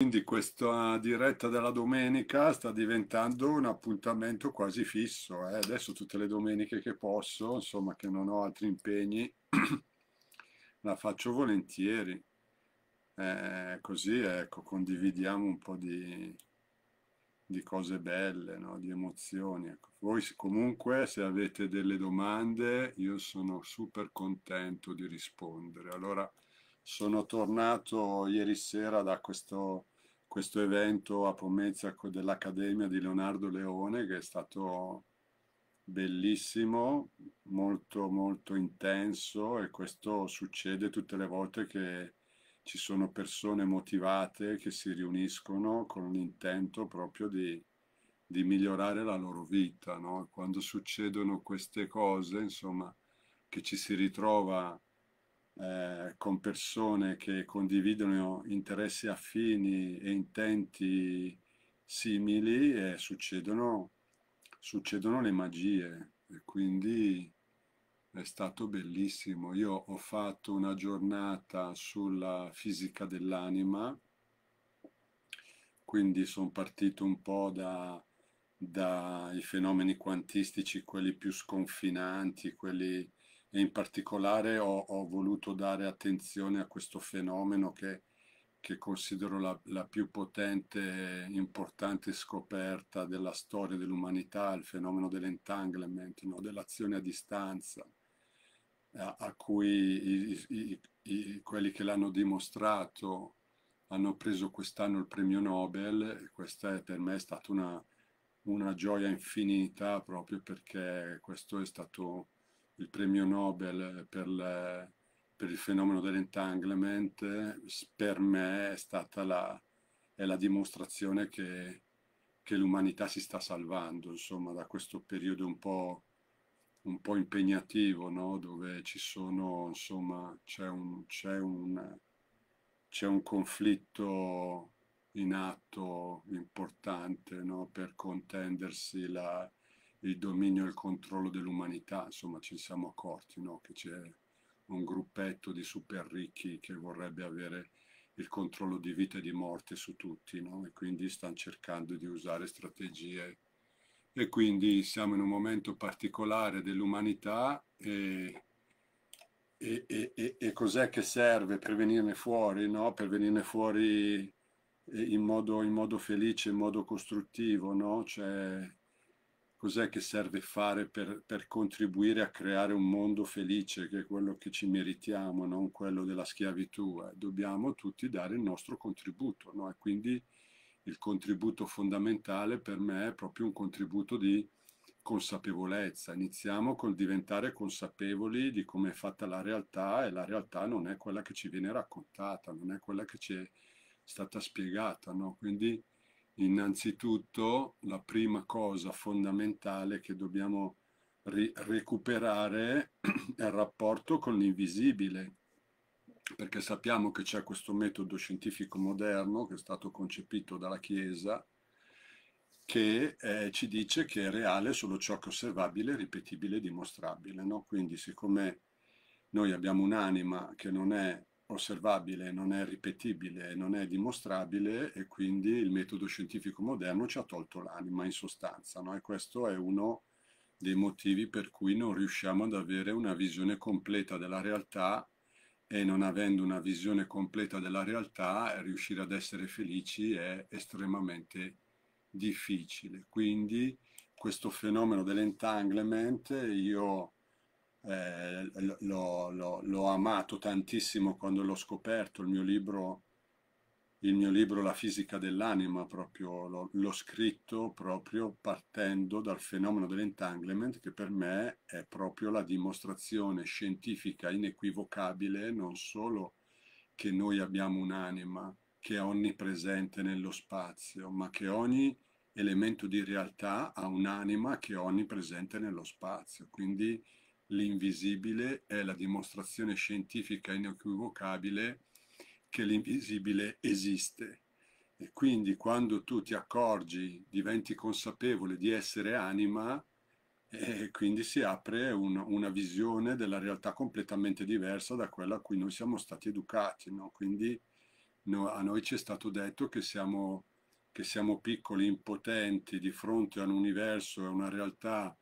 Quindi questa diretta della domenica sta diventando un appuntamento quasi fisso. Eh? Adesso tutte le domeniche che posso, insomma che non ho altri impegni, la faccio volentieri. Eh, così ecco, condividiamo un po' di, di cose belle, no? di emozioni. Ecco. Voi comunque se avete delle domande io sono super contento di rispondere. Allora sono tornato ieri sera da questo questo evento a Pomezia dell'Accademia di Leonardo Leone che è stato bellissimo, molto molto intenso e questo succede tutte le volte che ci sono persone motivate che si riuniscono con l'intento proprio di, di migliorare la loro vita. No? Quando succedono queste cose, insomma, che ci si ritrova eh, con persone che condividono interessi affini e intenti simili e succedono, succedono le magie. E quindi è stato bellissimo. Io ho fatto una giornata sulla fisica dell'anima, quindi sono partito un po' da, dai fenomeni quantistici, quelli più sconfinanti, quelli e in particolare ho, ho voluto dare attenzione a questo fenomeno che, che considero la, la, più potente e importante scoperta della storia dell'umanità, il fenomeno dell'entanglement, no? dell'azione a distanza, a, a cui i, i, i, quelli che l'hanno dimostrato hanno preso quest'anno il premio Nobel, e questa è, per me è stata una, una gioia infinita proprio perché questo è stato il premio Nobel per, la, per il fenomeno dell'entanglement, per me è stata la, è la dimostrazione che, che l'umanità si sta salvando, insomma, da questo periodo un po', un po impegnativo, no? dove ci sono, insomma, c'è un, c'è un, c'è un conflitto in atto importante no? per contendersi la, il dominio e il controllo dell'umanità, insomma ci siamo accorti no? che c'è un gruppetto di super ricchi che vorrebbe avere il controllo di vita e di morte su tutti no? e quindi stanno cercando di usare strategie e quindi siamo in un momento particolare dell'umanità e, e, e, e cos'è che serve per venirne fuori, no? per venirne fuori eh, in modo, in modo, felice, in modo costruttivo, no? cioè, cos'è che serve fare per, per, contribuire a creare un mondo felice, che è quello che ci meritiamo, non quello della schiavitù. Eh. Dobbiamo tutti dare il nostro contributo, no? e quindi il contributo fondamentale per me è proprio un contributo di consapevolezza. Iniziamo col diventare consapevoli di come è fatta la realtà e la realtà non è quella che ci viene raccontata, non è quella che ci è stata spiegata. No? Quindi Innanzitutto la prima cosa fondamentale che dobbiamo ri- recuperare è il rapporto con l'invisibile, perché sappiamo che c'è questo metodo scientifico moderno che è stato concepito dalla Chiesa, che eh, ci dice che è reale solo ciò che è osservabile, ripetibile e dimostrabile. No? Quindi siccome noi abbiamo un'anima che non è osservabile, non è ripetibile, non è dimostrabile e quindi il metodo scientifico moderno ci ha tolto l'anima in sostanza. No? E questo è uno dei motivi per cui non riusciamo ad avere una visione completa della realtà e non avendo una visione completa della realtà riuscire ad essere felici è estremamente difficile. Quindi questo fenomeno dell'entanglement io eh, l'ho, l'ho, l'ho amato tantissimo quando l'ho scoperto, il mio libro il mio libro La fisica dell'anima, proprio l'ho, l'ho, scritto proprio partendo dal fenomeno dell'entanglement che per me è proprio la dimostrazione scientifica inequivocabile non solo che noi abbiamo un'anima che è onnipresente nello spazio, ma che ogni elemento di realtà ha un'anima che è onnipresente nello spazio. Quindi l'invisibile è la dimostrazione scientifica inequivocabile che l'invisibile esiste. E quindi quando tu ti accorgi, diventi consapevole di essere anima, e eh, quindi si apre un, una visione della realtà completamente diversa da quella a cui noi siamo stati educati. No? Quindi no, a noi ci è stato detto che siamo, che siamo piccoli, impotenti di fronte a un universo, a una realtà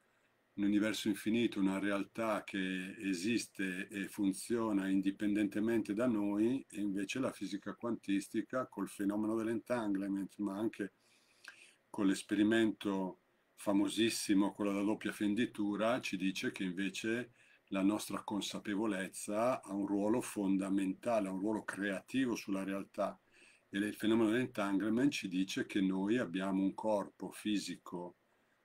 un universo infinito, una realtà che esiste e funziona indipendentemente da noi, e invece la fisica quantistica col fenomeno dell'entanglement, ma anche con l'esperimento famosissimo, quello della doppia fenditura, ci dice che invece la nostra consapevolezza ha un ruolo fondamentale, ha un ruolo creativo sulla realtà. E il fenomeno dell'entanglement ci dice che noi abbiamo un corpo fisico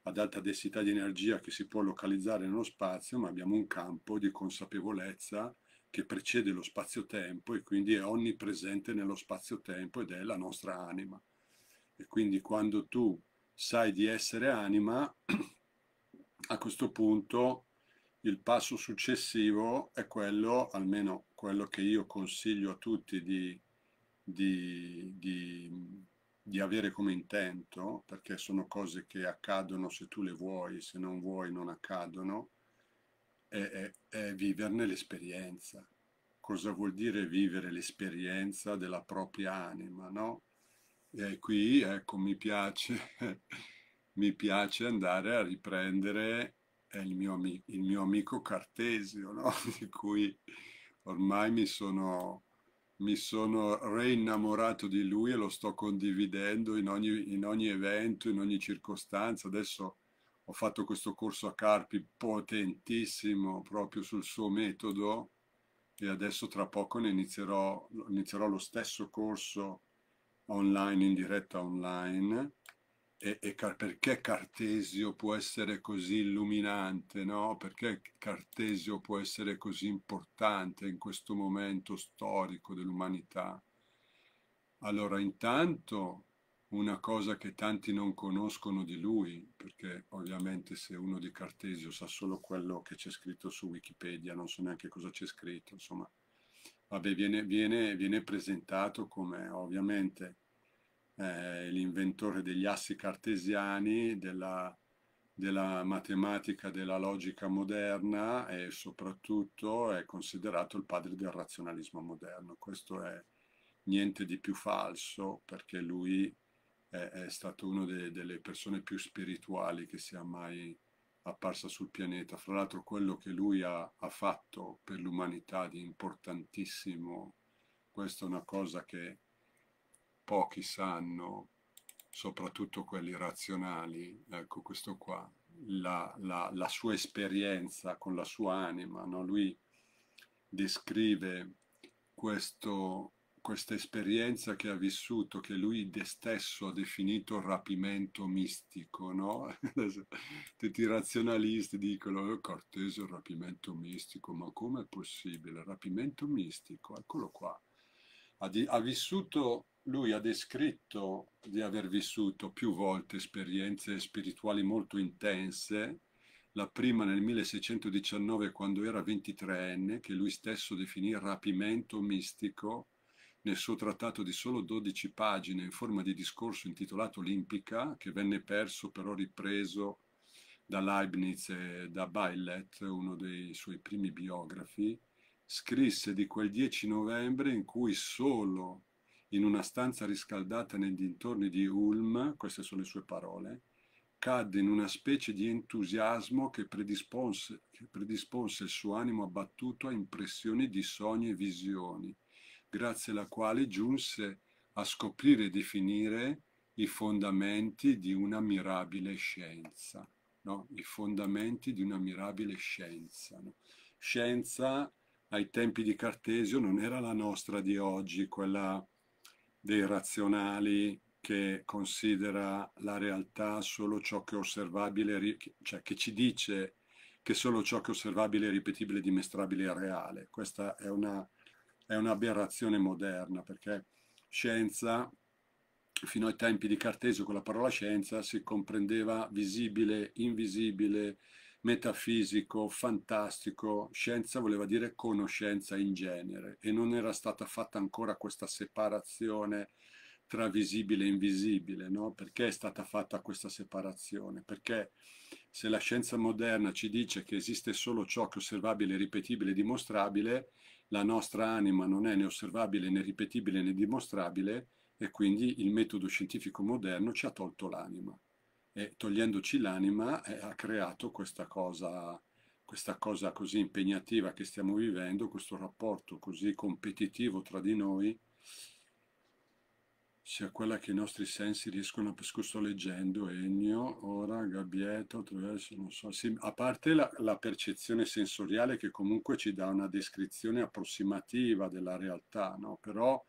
ad alta densità di energia che si può localizzare nello spazio, ma abbiamo un campo di consapevolezza che precede lo spazio-tempo e quindi è onnipresente nello spazio-tempo ed è la nostra anima. E quindi quando tu sai di essere anima, a questo punto il passo successivo è quello, almeno quello che io consiglio a tutti di, di, di di avere come intento, perché sono cose che accadono se tu le vuoi, se non vuoi non accadono, è, è, è viverne l'esperienza. Cosa vuol dire vivere l'esperienza della propria anima, no? E qui, ecco, mi piace, mi piace andare a riprendere il mio, il mio amico Cartesio, no? Di cui ormai mi sono mi sono reinnamorato di lui e lo sto condividendo in ogni, in ogni evento, in ogni circostanza. Adesso ho fatto questo corso a Carpi potentissimo proprio sul suo metodo e adesso tra poco ne inizierò, inizierò lo stesso corso online, in diretta online e, e car perché Cartesio può essere così illuminante, no? perché Cartesio può essere così importante in questo momento storico dell'umanità? Allora, intanto una cosa che tanti non conoscono di lui, perché ovviamente se uno di Cartesio sa solo quello che c'è scritto su Wikipedia, non so neanche cosa c'è scritto, insomma, vabbè, viene, viene, viene presentato come ovviamente eh, l'inventore degli assi cartesiani, della, della matematica della logica moderna e soprattutto è considerato il padre del razionalismo moderno. Questo è niente di più falso perché lui è, è stato una de, delle persone più spirituali che sia mai apparsa sul pianeta. Fra l'altro quello che lui ha, ha fatto per l'umanità di importantissimo, questa è una cosa che pochi sanno, soprattutto quelli razionali, ecco questo qua, la, la, la sua esperienza con la sua anima, no? lui descrive questo, questa esperienza che ha vissuto, che lui de stesso ha definito rapimento mistico, no? Tutti i razionalisti dicono, eh, Cortese, rapimento mistico, ma com'è possibile? Rapimento mistico, eccolo qua. Ha, di, ha vissuto lui ha descritto di aver vissuto più volte esperienze spirituali molto intense, la prima nel 1619 quando era 23enne, che lui stesso definì rapimento mistico, nel suo trattato di solo 12 pagine in forma di discorso intitolato Olimpica, che venne perso però ripreso da Leibniz e da Bailet, uno dei suoi primi biografi, scrisse di quel 10 novembre in cui solo in una stanza riscaldata nei dintorni di Ulm, queste sono le sue parole, cadde in una specie di entusiasmo che predisponse, che predispose il suo animo abbattuto a impressioni di sogni e visioni, grazie alla quale giunse a scoprire e definire i fondamenti di una mirabile scienza. No? I fondamenti di una mirabile scienza. No? Scienza ai tempi di Cartesio non era la nostra di oggi, quella dei razionali che considera la realtà solo ciò che è osservabile, cioè che ci dice che solo ciò che è osservabile, ripetibile, dimestrabile è reale. Questa è, una, è un'aberrazione moderna perché scienza, fino ai tempi di Cartesio, con la parola scienza si comprendeva visibile, invisibile, metafisico, fantastico, scienza voleva dire conoscenza in genere e non era stata fatta ancora questa separazione tra visibile e invisibile, no? Perché è stata fatta questa separazione? Perché se la scienza moderna ci dice che esiste solo ciò che è osservabile, ripetibile e dimostrabile, la nostra anima non è né osservabile né ripetibile né dimostrabile e quindi il metodo scientifico moderno ci ha tolto l'anima e togliendoci l'anima eh, ha creato questa cosa, questa cosa così impegnativa che stiamo vivendo, questo rapporto così competitivo tra di noi, sia quella che i nostri sensi riescono, perché sto leggendo Ennio, ora Gabbietto, attraverso, non so, sì, a parte la, la, percezione sensoriale che comunque ci dà una descrizione approssimativa della realtà, no? però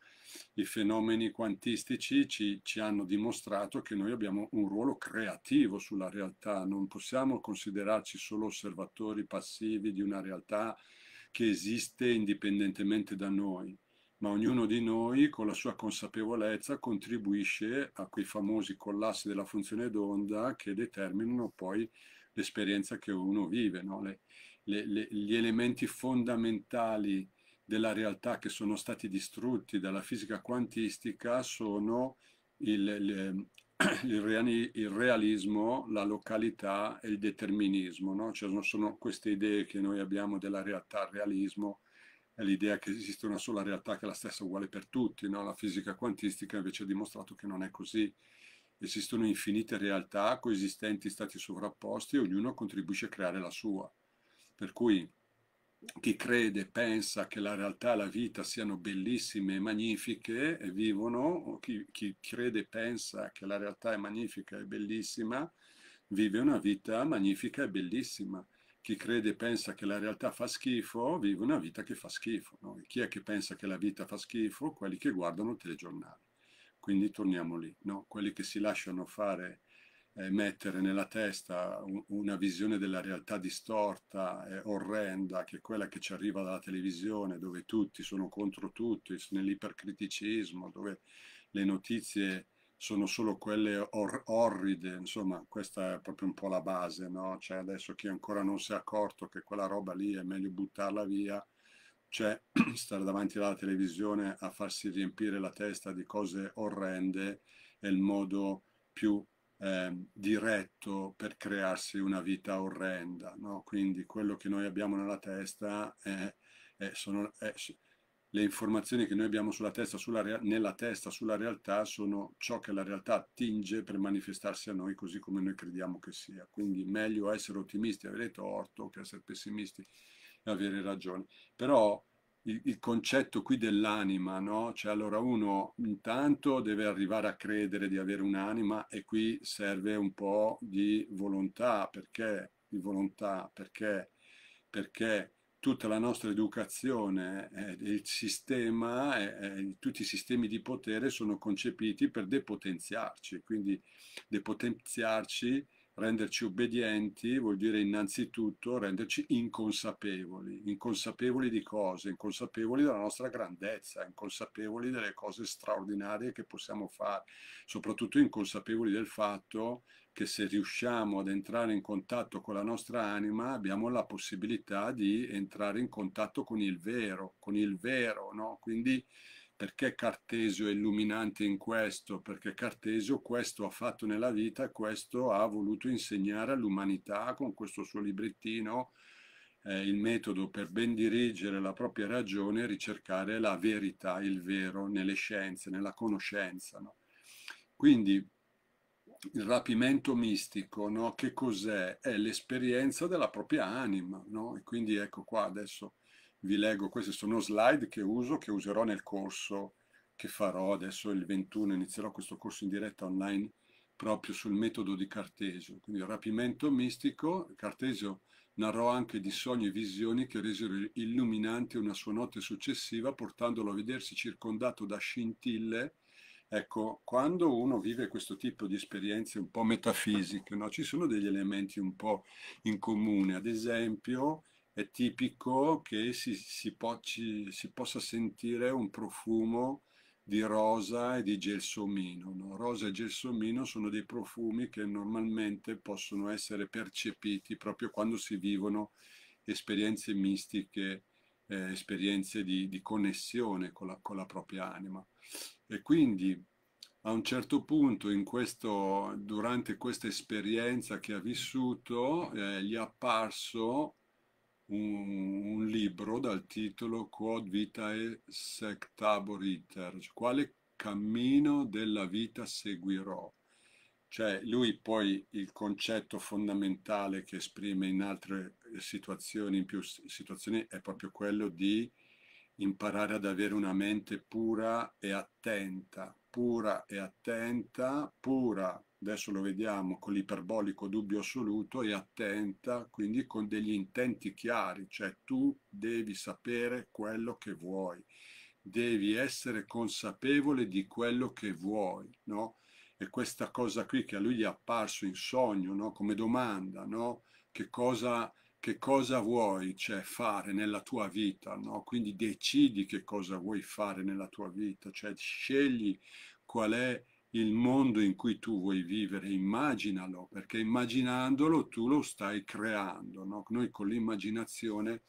i fenomeni quantistici ci, ci, hanno dimostrato che noi abbiamo un ruolo creativo sulla realtà, non possiamo considerarci solo osservatori passivi di una realtà che esiste indipendentemente da noi, ma ognuno di noi con la sua consapevolezza contribuisce a quei famosi collassi della funzione d'onda che determinano poi l'esperienza che uno vive, no? le, le, le, gli elementi fondamentali della realtà che sono stati distrutti dalla fisica quantistica sono il, il, ehm, il realismo, la località e il determinismo. No? Cioè sono queste idee che noi abbiamo della realtà, il realismo, è l'idea che esiste una sola realtà che è la stessa uguale per tutti. No? La fisica quantistica invece ha dimostrato che non è così. Esistono infinite realtà, coesistenti stati sovrapposti, e ognuno contribuisce a creare la sua. Per cui chi crede, pensa che la realtà, la vita siano bellissime e magnifiche e vivono, chi, chi crede, pensa che la realtà è magnifica e bellissima, vive una vita magnifica e bellissima. Chi crede pensa che la realtà fa schifo, vive una vita che fa schifo. No? chi è che pensa che la vita fa schifo? Quelli che guardano il telegiornale. Quindi torniamo lì, no? quelli che si lasciano fare eh, mettere nella testa un, una visione della realtà distorta, eh, orrenda, che è quella che ci arriva dalla televisione, dove tutti sono contro tutti, nell'ipercriticismo, dove le notizie sono solo quelle or- orride, insomma, questa è proprio un po' la base, no? Cioè adesso chi ancora non si è accorto che quella roba lì è meglio buttarla via, cioè stare davanti alla televisione a farsi riempire la testa di cose orrende è il modo più eh, diretto per crearsi una vita orrenda. No? Quindi quello che noi abbiamo nella testa è, è, sono, è, le informazioni che noi abbiamo sulla testa, sulla nella testa, sulla realtà, sono ciò che la realtà attinge per manifestarsi a noi così come noi crediamo che sia. Quindi meglio essere ottimisti e avere torto che essere pessimisti e avere ragione. Però il, il concetto qui dell'anima, no? Cioè allora uno intanto deve arrivare a credere di avere un'anima e qui serve un po' di volontà, perché di volontà, perché, perché tutta la nostra educazione, eh, il sistema, eh, eh, tutti i sistemi di potere sono concepiti per depotenziarci, quindi depotenziarci renderci obbedienti vuol dire innanzitutto renderci inconsapevoli, inconsapevoli di cose, inconsapevoli della nostra grandezza, inconsapevoli delle cose straordinarie che possiamo fare, soprattutto inconsapevoli del fatto che se riusciamo ad entrare in contatto con la nostra anima abbiamo la possibilità di entrare in contatto con il vero, con il vero, no? Quindi perché Cartesio è illuminante in questo? Perché Cartesio questo ha fatto nella vita, questo ha voluto insegnare all'umanità con questo suo librettino eh, il metodo per ben dirigere la propria ragione e ricercare la verità, il vero nelle scienze, nella conoscenza. No? Quindi il rapimento mistico, no? che cos'è? È l'esperienza della propria anima, no? E quindi ecco qua adesso vi leggo, queste sono slide che uso, che userò nel corso che farò adesso il 21, inizierò questo corso in diretta online proprio sul metodo di Cartesio, quindi il rapimento mistico, Cartesio narrò anche di sogni e visioni che resero illuminanti una sua notte successiva portandolo a vedersi circondato da scintille. Ecco, quando uno vive questo tipo di esperienze un po' metafisiche, no? ci sono degli elementi un po' in comune, ad esempio è tipico che si, si, po ci, si possa sentire un profumo di rosa e di gelsomino. No? Rosa e gelsomino sono dei profumi che normalmente possono essere percepiti proprio quando si vivono esperienze mistiche, eh, esperienze di, di connessione con la, con la, propria anima. E quindi a un certo punto questo, durante questa esperienza che ha vissuto eh, gli è apparso un, un libro dal titolo Quod vitae sectaboriter, cioè quale cammino della vita seguirò. Cioè lui poi il concetto fondamentale che esprime in altre situazioni, in più situazioni, è proprio quello di imparare ad avere una mente pura e attenta, pura e attenta, pura adesso lo vediamo con l'iperbolico dubbio assoluto, e attenta, quindi con degli intenti chiari, cioè tu devi sapere quello che vuoi, devi essere consapevole di quello che vuoi, no? E questa cosa qui che a lui gli è apparso in sogno, no? Come domanda, no? Che cosa, che cosa vuoi cioè, fare nella tua vita, no? Quindi decidi che cosa vuoi fare nella tua vita, cioè scegli qual è il mondo in cui tu vuoi vivere, immaginalo, perché immaginandolo tu lo stai creando. No? Noi con l'immaginazione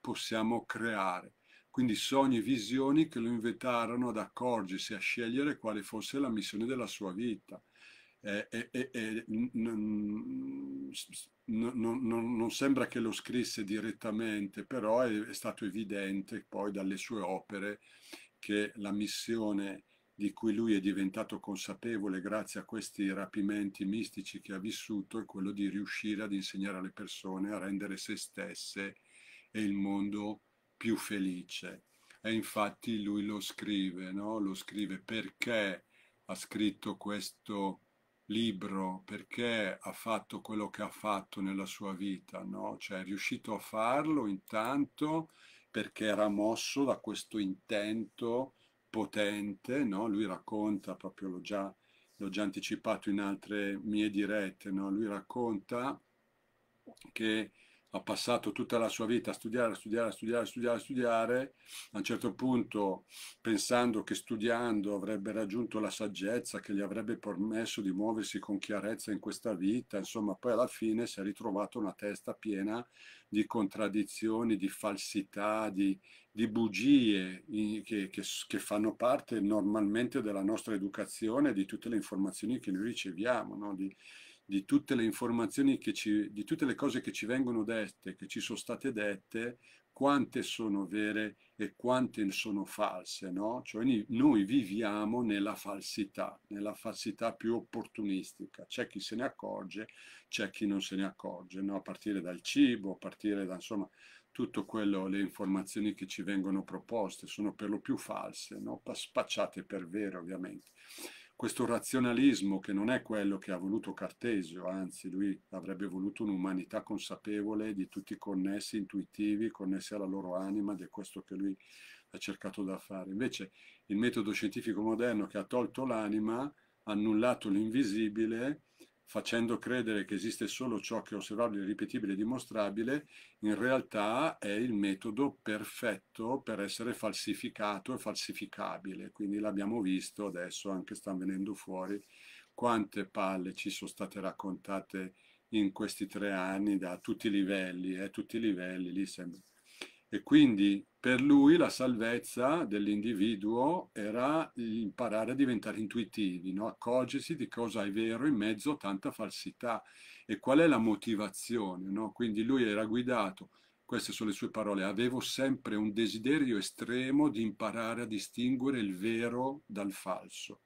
possiamo creare. Quindi sogni e visioni che lo invitarono ad accorgersi, a scegliere quale fosse la missione della sua vita. Eh, eh, eh, non, non, non sembra che lo scrisse direttamente, però è, è stato evidente poi dalle sue opere che la missione di cui lui è diventato consapevole grazie a questi rapimenti mistici che ha vissuto è quello di riuscire ad insegnare alle persone a rendere se stesse e il mondo più felice. E infatti lui lo scrive, no? lo scrive perché ha scritto questo libro, perché ha fatto quello che ha fatto nella sua vita, no? cioè è riuscito a farlo intanto perché era mosso da questo intento potente, no? lui racconta, proprio l'ho già, l'ho già, anticipato in altre mie dirette, no? lui racconta che ha passato tutta la sua vita a studiare, a studiare, a studiare, a studiare, a studiare, a un certo punto pensando che studiando avrebbe raggiunto la saggezza che gli avrebbe permesso di muoversi con chiarezza in questa vita, insomma poi alla fine si è ritrovato una testa piena di contraddizioni, di falsità, di, di bugie che, che, che, fanno parte normalmente della nostra educazione, di tutte le informazioni che noi riceviamo, no? di, di tutte le informazioni che ci, di tutte le cose che ci vengono dette, che ci sono state dette, quante sono vere e quante sono false, no? Cioè noi viviamo nella falsità, nella falsità più opportunistica. C'è chi se ne accorge, c'è chi non se ne accorge, no? A partire dal cibo, a partire da, insomma, tutto quello, le informazioni che ci vengono proposte sono per lo più false, no? spacciate per vere ovviamente questo razionalismo che non è quello che ha voluto Cartesio, anzi lui avrebbe voluto un'umanità consapevole di tutti connessi, intuitivi, connessi alla loro anima ed è questo che lui ha cercato da fare. Invece il metodo scientifico moderno che ha tolto l'anima, annullato l'invisibile facendo credere che esiste solo ciò che è osservabile, ripetibile e dimostrabile, in realtà è il metodo perfetto per essere falsificato e falsificabile. Quindi l'abbiamo visto adesso, anche stanno venendo fuori quante palle ci sono state raccontate in questi tre anni da tutti i livelli, eh, tutti i livelli lì sempre. E quindi per lui la salvezza dell'individuo era imparare a diventare intuitivi, no? accorgersi di cosa è vero in mezzo a tanta falsità e qual è la motivazione. No? Quindi lui era guidato, queste sono le sue parole, avevo sempre un desiderio estremo di imparare a distinguere il vero dal falso.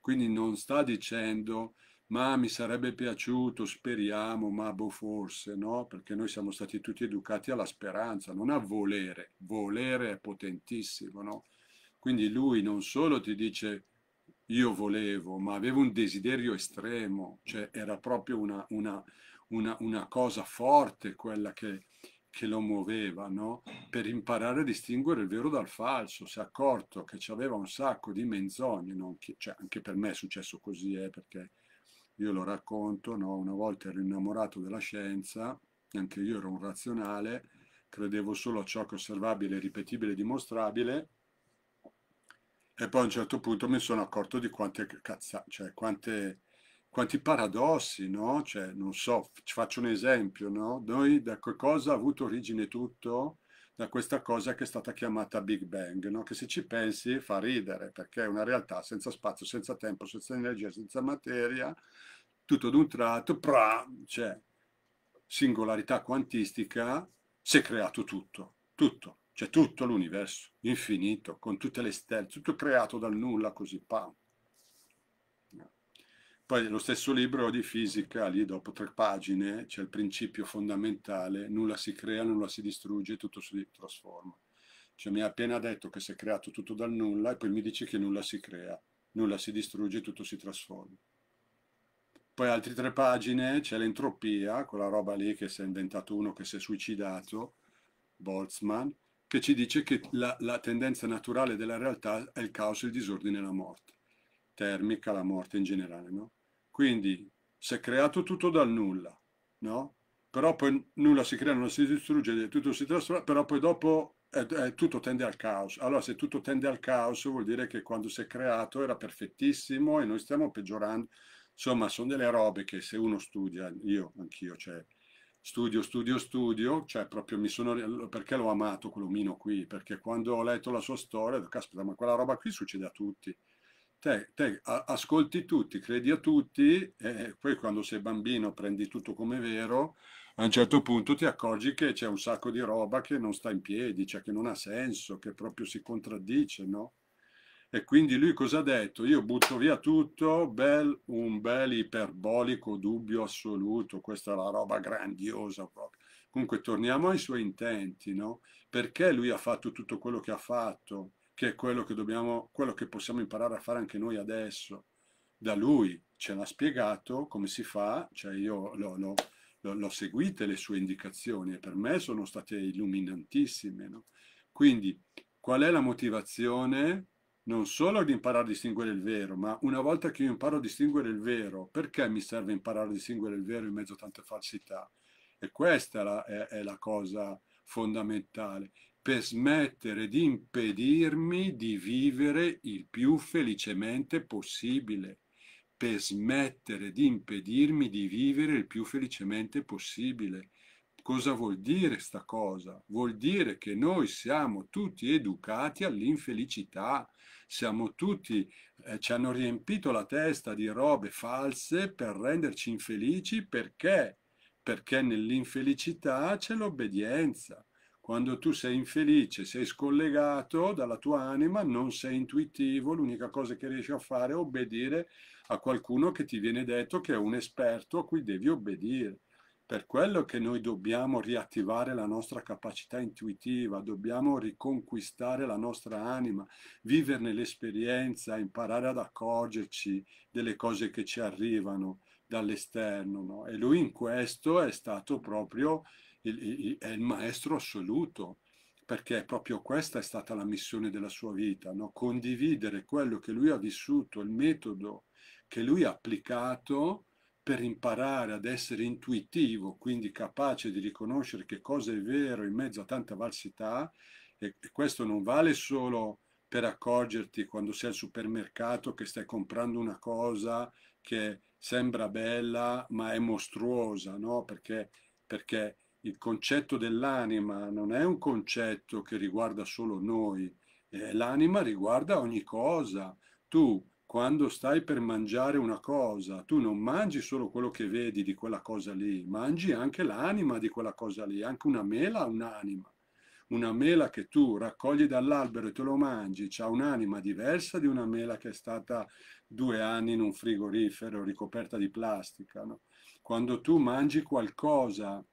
Quindi non sta dicendo ma mi sarebbe piaciuto, speriamo, ma boh forse, no? Perché noi siamo stati tutti educati alla speranza, non a volere. Volere è potentissimo, no? Quindi lui non solo ti dice io volevo, ma avevo un desiderio estremo, cioè era proprio una, una, una, una cosa forte quella che, che lo muoveva, no? Per imparare a distinguere il vero dal falso, si è accorto che aveva un sacco di menzogne, cioè anche per me è successo così, eh, perché io lo racconto, no? una volta ero innamorato della scienza, anche io ero un razionale, credevo solo a ciò che osservabile, ripetibile, dimostrabile, e poi a un certo punto mi sono accorto di quante, cazza, cioè, quante quanti paradossi, no? Cioè, non so, faccio un esempio, no? Noi da cosa ha avuto origine tutto? da questa cosa che è stata chiamata Big Bang, no? che se ci pensi fa ridere, perché è una realtà senza spazio, senza tempo, senza energia, senza materia, tutto ad un tratto, pra, cioè, singolarità quantistica, si è creato tutto, tutto, c'è cioè tutto l'universo, infinito, con tutte le stelle, tutto creato dal nulla così, pam. Poi nello stesso libro di fisica, lì dopo tre pagine, c'è il principio fondamentale, nulla si crea, nulla si distrugge, tutto si trasforma. Cioè mi ha appena detto che si è creato tutto dal nulla e poi mi dice che nulla si crea, nulla si distrugge, tutto si trasforma. Poi altre tre pagine c'è l'entropia, quella roba lì che si è inventato uno che si è suicidato, Boltzmann, che ci dice che la, la tendenza naturale della realtà è il caos, il disordine e la morte termica, la morte in generale, no? Quindi si è creato tutto dal nulla, no? Però poi nulla si crea, non si distrugge, tutto si trasforma, però poi dopo è, è, tutto tende al caos. Allora se tutto tende al caos vuol dire che quando si è creato era perfettissimo e noi stiamo peggiorando. Insomma, sono delle robe che se uno studia, io anch'io, cioè, studio, studio, studio, cioè proprio mi sono, perché l'ho amato quell'omino qui, perché quando ho letto la sua storia, ho detto, caspita, ma quella roba qui succede a tutti te, te ascolti tutti, credi a tutti e poi quando sei bambino prendi tutto come vero, a un certo punto ti accorgi che c'è un sacco di roba che non sta in piedi, cioè che non ha senso, che proprio si contraddice, no? E quindi lui cosa ha detto? Io butto via tutto, bel, un bel iperbolico dubbio assoluto, questa è la roba grandiosa proprio. Comunque torniamo ai suoi intenti, no? Perché lui ha fatto tutto quello che ha fatto? che è quello che, dobbiamo, quello che possiamo imparare a fare anche noi adesso. Da lui ce l'ha spiegato come si fa, cioè io l'ho, l'ho, l'ho seguite le sue indicazioni e per me sono state illuminantissime. No? Quindi qual è la motivazione? Non solo di imparare a distinguere il vero, ma una volta che io imparo a distinguere il vero, perché mi serve imparare a distinguere il vero in mezzo a tante falsità? E questa è la, è, è la cosa fondamentale per smettere di impedirmi di vivere il più felicemente possibile, per smettere di impedirmi di vivere il più felicemente possibile. Cosa vuol dire sta cosa? Vuol dire che noi siamo tutti educati all'infelicità, siamo tutti, eh, ci hanno riempito la testa di robe false per renderci infelici perché? Perché nell'infelicità c'è l'obbedienza quando tu sei infelice, sei scollegato dalla tua anima, non sei intuitivo, l'unica cosa che riesci a fare è obbedire a qualcuno che ti viene detto che è un esperto a cui devi obbedire. Per quello che noi dobbiamo riattivare la nostra capacità intuitiva, dobbiamo riconquistare la nostra anima, viverne l'esperienza, imparare ad accorgerci delle cose che ci arrivano dall'esterno. No? E lui in questo è stato proprio il, il, è il maestro assoluto, perché proprio questa è stata la missione della sua vita, no? condividere quello che lui ha vissuto, il metodo che lui ha applicato per imparare ad essere intuitivo, quindi capace di riconoscere che cosa è vero in mezzo a tanta valsità, e, e questo non vale solo per accorgerti quando sei al supermercato che stai comprando una cosa che sembra bella ma è mostruosa, no? perché, perché il concetto dell'anima non è un concetto che riguarda solo noi, eh, l'anima riguarda ogni cosa. Tu, quando stai per mangiare una cosa, tu non mangi solo quello che vedi di quella cosa lì, mangi anche l'anima di quella cosa lì, anche una mela ha un'anima. Una mela che tu raccogli dall'albero e te lo mangi, ha un'anima diversa di una mela che è stata due anni in un frigorifero ricoperta di plastica. No? Quando tu mangi qualcosa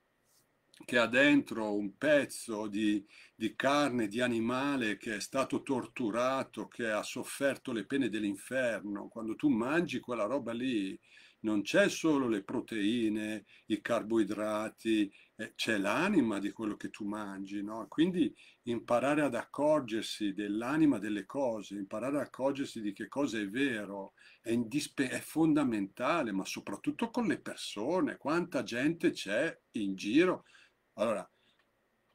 che ha dentro un pezzo di, di, carne di animale che è stato torturato, che ha sofferto le pene dell'inferno. Quando tu mangi quella roba lì, non c'è solo le proteine, i carboidrati, eh, c'è l'anima di quello che tu mangi, no? Quindi imparare ad accorgersi dell'anima delle cose, imparare ad accorgersi di che cosa è vero, è, indispe- è fondamentale, ma soprattutto con le persone, quanta gente c'è in giro allora,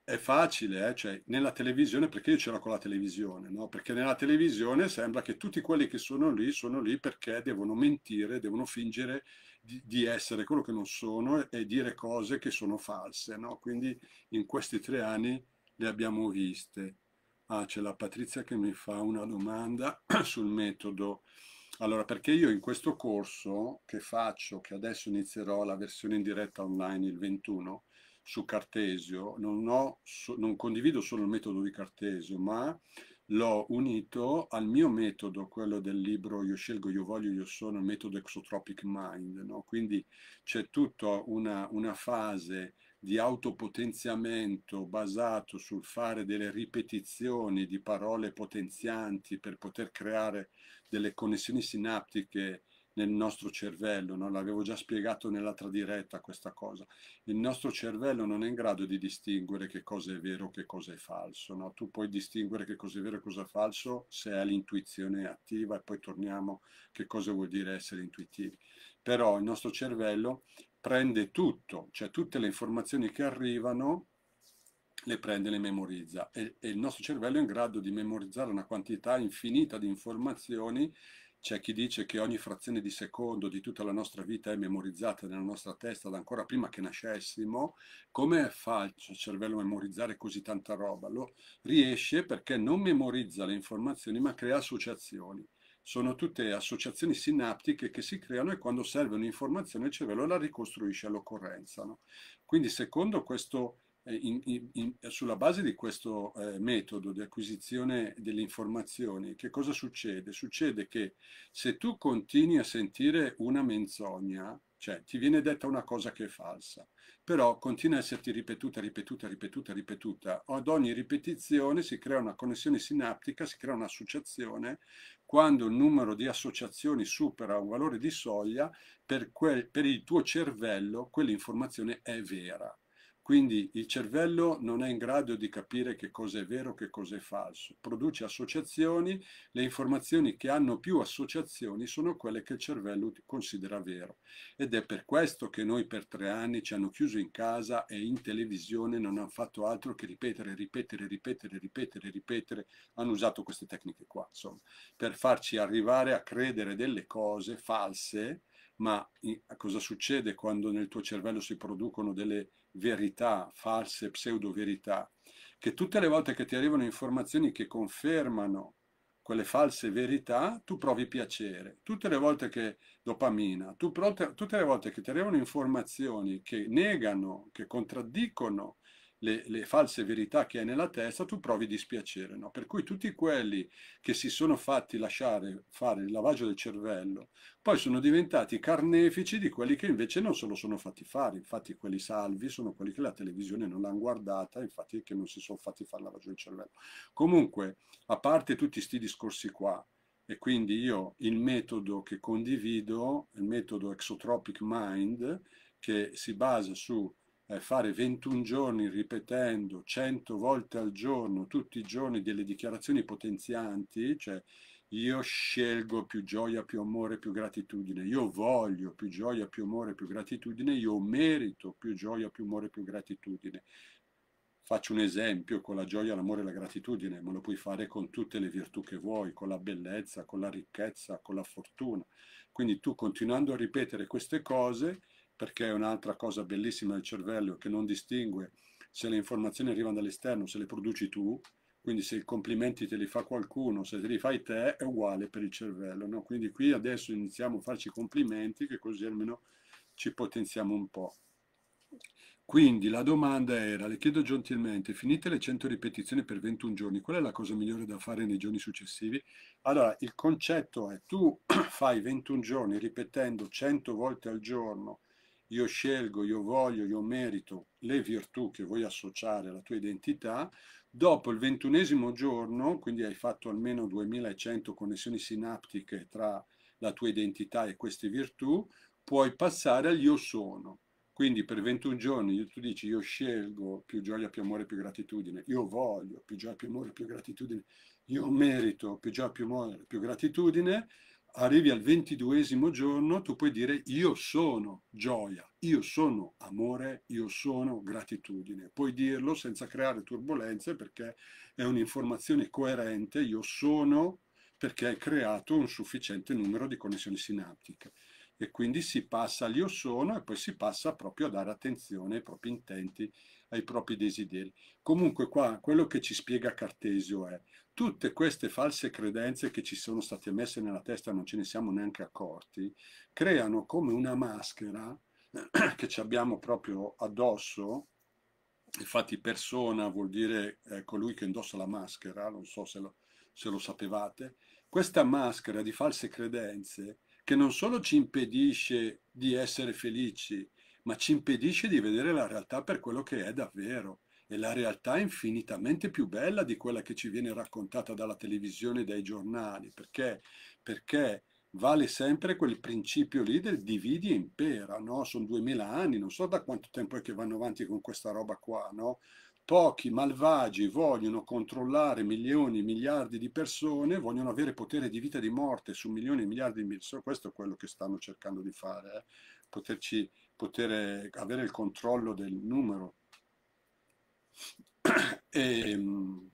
è facile, eh? cioè, nella televisione, perché io c'ero con la televisione, no? Perché nella televisione sembra che tutti quelli che sono lì sono lì perché devono mentire, devono fingere di, di essere quello che non sono e dire cose che sono false, no? Quindi in questi tre anni le abbiamo viste. Ah, c'è la Patrizia che mi fa una domanda sul metodo. Allora, perché io in questo corso che faccio, che adesso inizierò la versione in diretta online il 21, su Cartesio, non, ho, non condivido solo il metodo di Cartesio, ma l'ho unito al mio metodo, quello del libro Io scelgo, io voglio, io sono, il metodo Exotropic Mind. No? Quindi c'è tutta una, una fase di autopotenziamento basato sul fare delle ripetizioni di parole potenzianti per poter creare delle connessioni sinaptiche nel nostro cervello, no? l'avevo già spiegato nell'altra diretta questa cosa, il nostro cervello non è in grado di distinguere che cosa è vero e che cosa è falso, no? tu puoi distinguere che cosa è vero e cosa è falso se hai l'intuizione attiva e poi torniamo che cosa vuol dire essere intuitivi, però il nostro cervello prende tutto, cioè tutte le informazioni che arrivano le prende, le memorizza e, e il nostro cervello è in grado di memorizzare una quantità infinita di informazioni c'è chi dice che ogni frazione di secondo di tutta la nostra vita è memorizzata nella nostra testa da ancora prima che nascessimo. Come fa il cervello a memorizzare così tanta roba? Lo riesce perché non memorizza le informazioni ma crea associazioni. Sono tutte associazioni sinaptiche che si creano e quando serve un'informazione il cervello la ricostruisce all'occorrenza. No? Quindi secondo questo eh, in, in, sulla base di questo eh, metodo di acquisizione delle informazioni, che cosa succede? Succede che se tu continui a sentire una menzogna, cioè ti viene detta una cosa che è falsa, però continua a esserti ripetuta, ripetuta, ripetuta, ripetuta. Ad ogni ripetizione si crea una connessione sinaptica, si crea un'associazione. Quando il numero di associazioni supera un valore di soglia, per, quel, per il tuo cervello quell'informazione è vera quindi il cervello non è in grado di capire che cosa è vero, che cosa è falso. Produce associazioni, le informazioni che hanno più associazioni sono quelle che il cervello considera vero. Ed è per questo che noi per tre anni ci hanno chiuso in casa e in televisione non hanno fatto altro che ripetere, ripetere, ripetere, ripetere, ripetere. Hanno usato queste tecniche qua, insomma, per farci arrivare a credere delle cose false ma cosa succede quando nel tuo cervello si producono delle verità, false pseudo-verità? Che tutte le volte che ti arrivano informazioni che confermano quelle false verità, tu provi piacere. Tutte le volte che dopamina, tu, tutte le volte che ti arrivano informazioni che negano, che contraddicono le, le, false verità che hai nella testa, tu provi dispiacere. No? Per cui tutti quelli che si sono fatti lasciare fare il lavaggio del cervello, poi sono diventati carnefici di quelli che invece non se lo sono fatti fare. Infatti quelli salvi sono quelli che la televisione non l'hanno guardata, infatti che non si sono fatti fare il lavaggio del cervello. Comunque, a parte tutti questi discorsi qua, e quindi io il metodo che condivido, il metodo Exotropic Mind, che si basa su fare 21 giorni ripetendo 100 volte al giorno, tutti i giorni, delle dichiarazioni potenzianti, cioè io scelgo più gioia, più amore, più gratitudine, io voglio più gioia, più amore, più gratitudine, io merito più gioia, più amore, più gratitudine. Faccio un esempio con la gioia, l'amore e la gratitudine, ma lo puoi fare con tutte le virtù che vuoi, con la bellezza, con la ricchezza, con la fortuna. Quindi tu continuando a ripetere queste cose, perché è un'altra cosa bellissima del cervello che non distingue se le informazioni arrivano dall'esterno, se le produci tu, quindi se i complimenti te li fa qualcuno, se te li fai te, è uguale per il cervello. No? Quindi qui adesso iniziamo a farci complimenti che così almeno ci potenziamo un po'. Quindi la domanda era, le chiedo gentilmente, finite le 100 ripetizioni per 21 giorni, qual è la cosa migliore da fare nei giorni successivi? Allora, il concetto è tu fai 21 giorni ripetendo 100 volte al giorno io scelgo, io voglio, io merito le virtù che vuoi associare alla tua identità, dopo il ventunesimo giorno, quindi hai fatto almeno 2100 connessioni sinaptiche tra la tua identità e queste virtù, puoi passare al io sono. Quindi per 21 giorni tu dici io scelgo più gioia, più amore, più gratitudine, io voglio più gioia, più amore, più gratitudine, io merito più gioia, più amore, più gratitudine, arrivi al ventiduesimo giorno, tu puoi dire io sono gioia, io sono amore, io sono gratitudine. Puoi dirlo senza creare turbulenze perché è un'informazione coerente, io sono perché hai creato un sufficiente numero di connessioni sinaptiche. E quindi si passa all'io sono e poi si passa proprio a dare attenzione ai propri intenti, ai propri desideri. Comunque qua quello che ci spiega Cartesio è tutte queste false credenze che ci sono state messe nella testa, non ce ne siamo neanche accorti, creano come una maschera che ci abbiamo proprio addosso. Infatti persona vuol dire eh, colui che indossa la maschera, non so se lo, se lo sapevate, questa maschera di false credenze che non solo ci impedisce di essere felici, ma ci impedisce di vedere la realtà per quello che è davvero e la realtà è infinitamente più bella di quella che ci viene raccontata dalla televisione e dai giornali, perché, perché vale sempre quel principio lì del dividi e impera, no? Sono duemila anni, non so da quanto tempo è che vanno avanti con questa roba qua, no? Pochi malvagi vogliono controllare milioni e miliardi di persone, vogliono avere potere di vita e di morte su milioni e miliardi di persone, questo è quello che stanno cercando di fare, eh? Poterci, poter avere il controllo del numero E, ehm,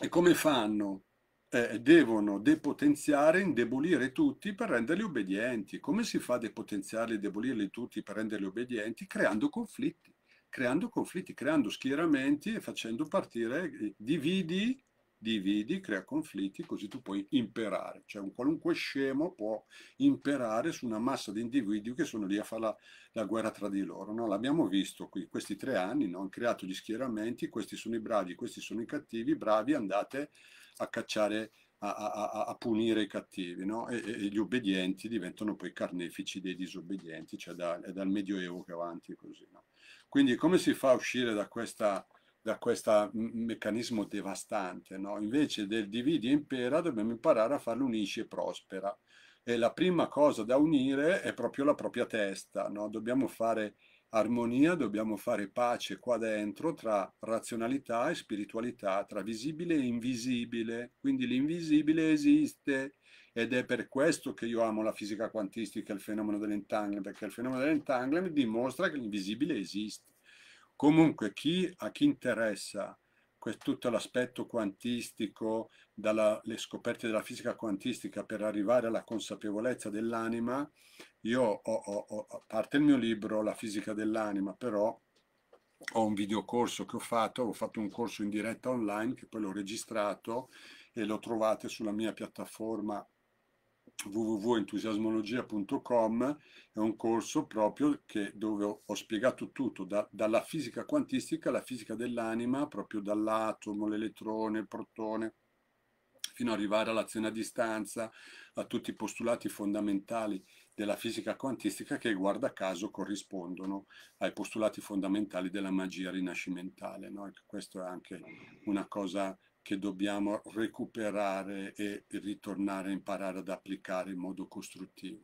e come fanno? Eh, devono depotenziare, indebolire tutti per renderli obbedienti. Come si fa a depotenziarli, indebolirli tutti per renderli obbedienti? Creando conflitti, creando conflitti, creando schieramenti e facendo partire eh, dividi dividi, crea conflitti, così tu puoi imperare. Cioè un qualunque scemo può imperare su una massa di individui che sono lì a fare la, la guerra tra di loro. No? L'abbiamo visto qui, questi tre anni no? hanno creato gli schieramenti, questi sono i bravi, questi sono i cattivi, bravi andate a cacciare a, a, a, punire i cattivi no? e, e, gli obbedienti diventano poi carnefici dei disobbedienti, cioè da, è dal Medioevo che avanti così. No? Quindi come si fa a uscire da questa da questo mm, mm, meccanismo devastante. No? Invece del dividi e impera dobbiamo imparare a farlo unisci e prospera. E la prima cosa da unire è proprio la propria testa. No? Dobbiamo fare armonia, dobbiamo fare pace qua dentro tra razionalità e spiritualità, tra visibile e invisibile. Quindi l'invisibile esiste ed è per questo che io amo la fisica quantistica e il fenomeno dell'entanglement, perché il fenomeno dell'entanglement dimostra che l'invisibile esiste. Comunque chi, a chi interessa tutto l'aspetto quantistico, dalle scoperte della fisica quantistica per arrivare alla consapevolezza dell'anima, io ho, ho, ho, a parte il mio libro La fisica dell'anima, però ho un videocorso che ho fatto, ho fatto un corso in diretta online che poi l'ho registrato e lo trovate sulla mia piattaforma www.entusiasmologia.com è un corso proprio che, dove ho, spiegato tutto, da, dalla fisica quantistica alla fisica dell'anima, proprio dall'atomo, l'elettrone, il protone, fino ad arrivare all'azione a distanza, a tutti i postulati fondamentali della fisica quantistica che guarda caso corrispondono ai postulati fondamentali della magia rinascimentale. No? Questo è anche una cosa che dobbiamo recuperare e ritornare a imparare ad applicare in modo costruttivo.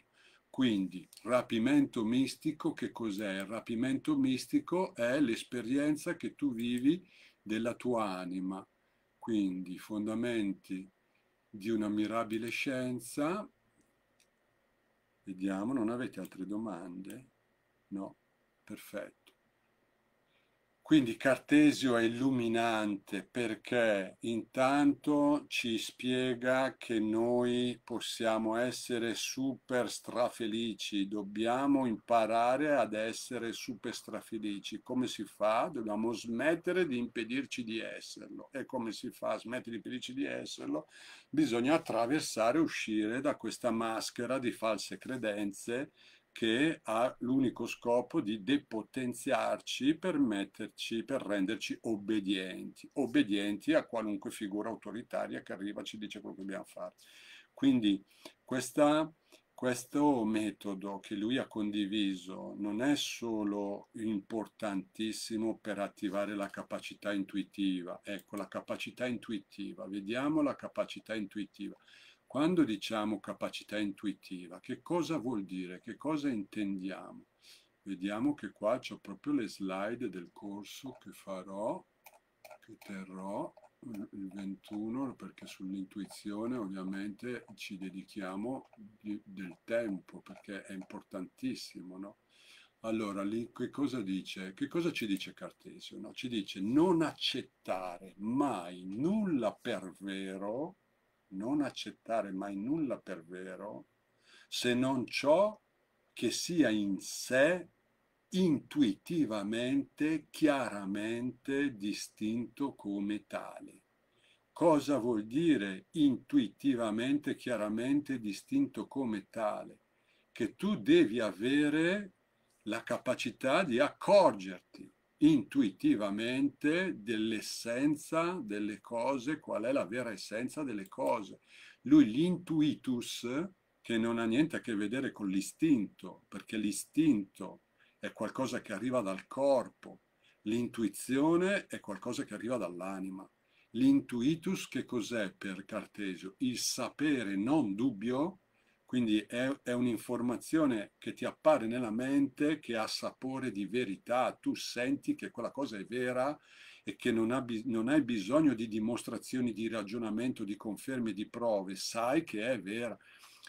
Quindi, rapimento mistico, che cos'è? Il rapimento mistico è l'esperienza che tu vivi della tua anima, quindi fondamenti di una mirabile scienza. Vediamo, non avete altre domande? No, perfetto. Quindi Cartesio è illuminante perché intanto ci spiega che noi possiamo essere super strafelici, dobbiamo imparare ad essere super strafelici. Come si fa? Dobbiamo smettere di impedirci di esserlo. E come si fa a smettere di impedirci di esserlo? Bisogna attraversare, uscire da questa maschera di false credenze che ha l'unico scopo di depotenziarci per metterci, per renderci obbedienti, obbedienti a qualunque figura autoritaria che arriva e ci dice quello che dobbiamo fare. Quindi questa, questo metodo che lui ha condiviso non è solo importantissimo per attivare la capacità intuitiva, ecco la capacità intuitiva, vediamo la capacità intuitiva quando diciamo capacità intuitiva, che cosa vuol dire? Che cosa intendiamo? Vediamo che qua ho proprio le slide del corso che farò, che terrò il 21 perché sull'intuizione ovviamente ci dedichiamo di, del tempo perché è importantissimo no? allora lì che cosa dice che cosa ci dice Cartesio no? ci dice non accettare mai nulla per vero non accettare mai nulla per vero se non ciò che sia in sé intuitivamente, chiaramente distinto come tale. Cosa vuol dire intuitivamente, chiaramente distinto come tale? Che tu devi avere la capacità di accorgerti intuitivamente dell'essenza delle cose, qual è la vera essenza delle cose. Lui l'intuitus, che non ha niente a che vedere con l'istinto, perché l'istinto è qualcosa che arriva dal corpo, l'intuizione è qualcosa che arriva dall'anima. L'intuitus che cos'è per Cartesio? Il sapere non dubbio quindi è, è un'informazione che ti appare nella mente, che ha sapore di verità, tu senti che quella cosa è vera e che non, ha, non hai bisogno di dimostrazioni, di ragionamento, di conferme, di prove, sai che è vera.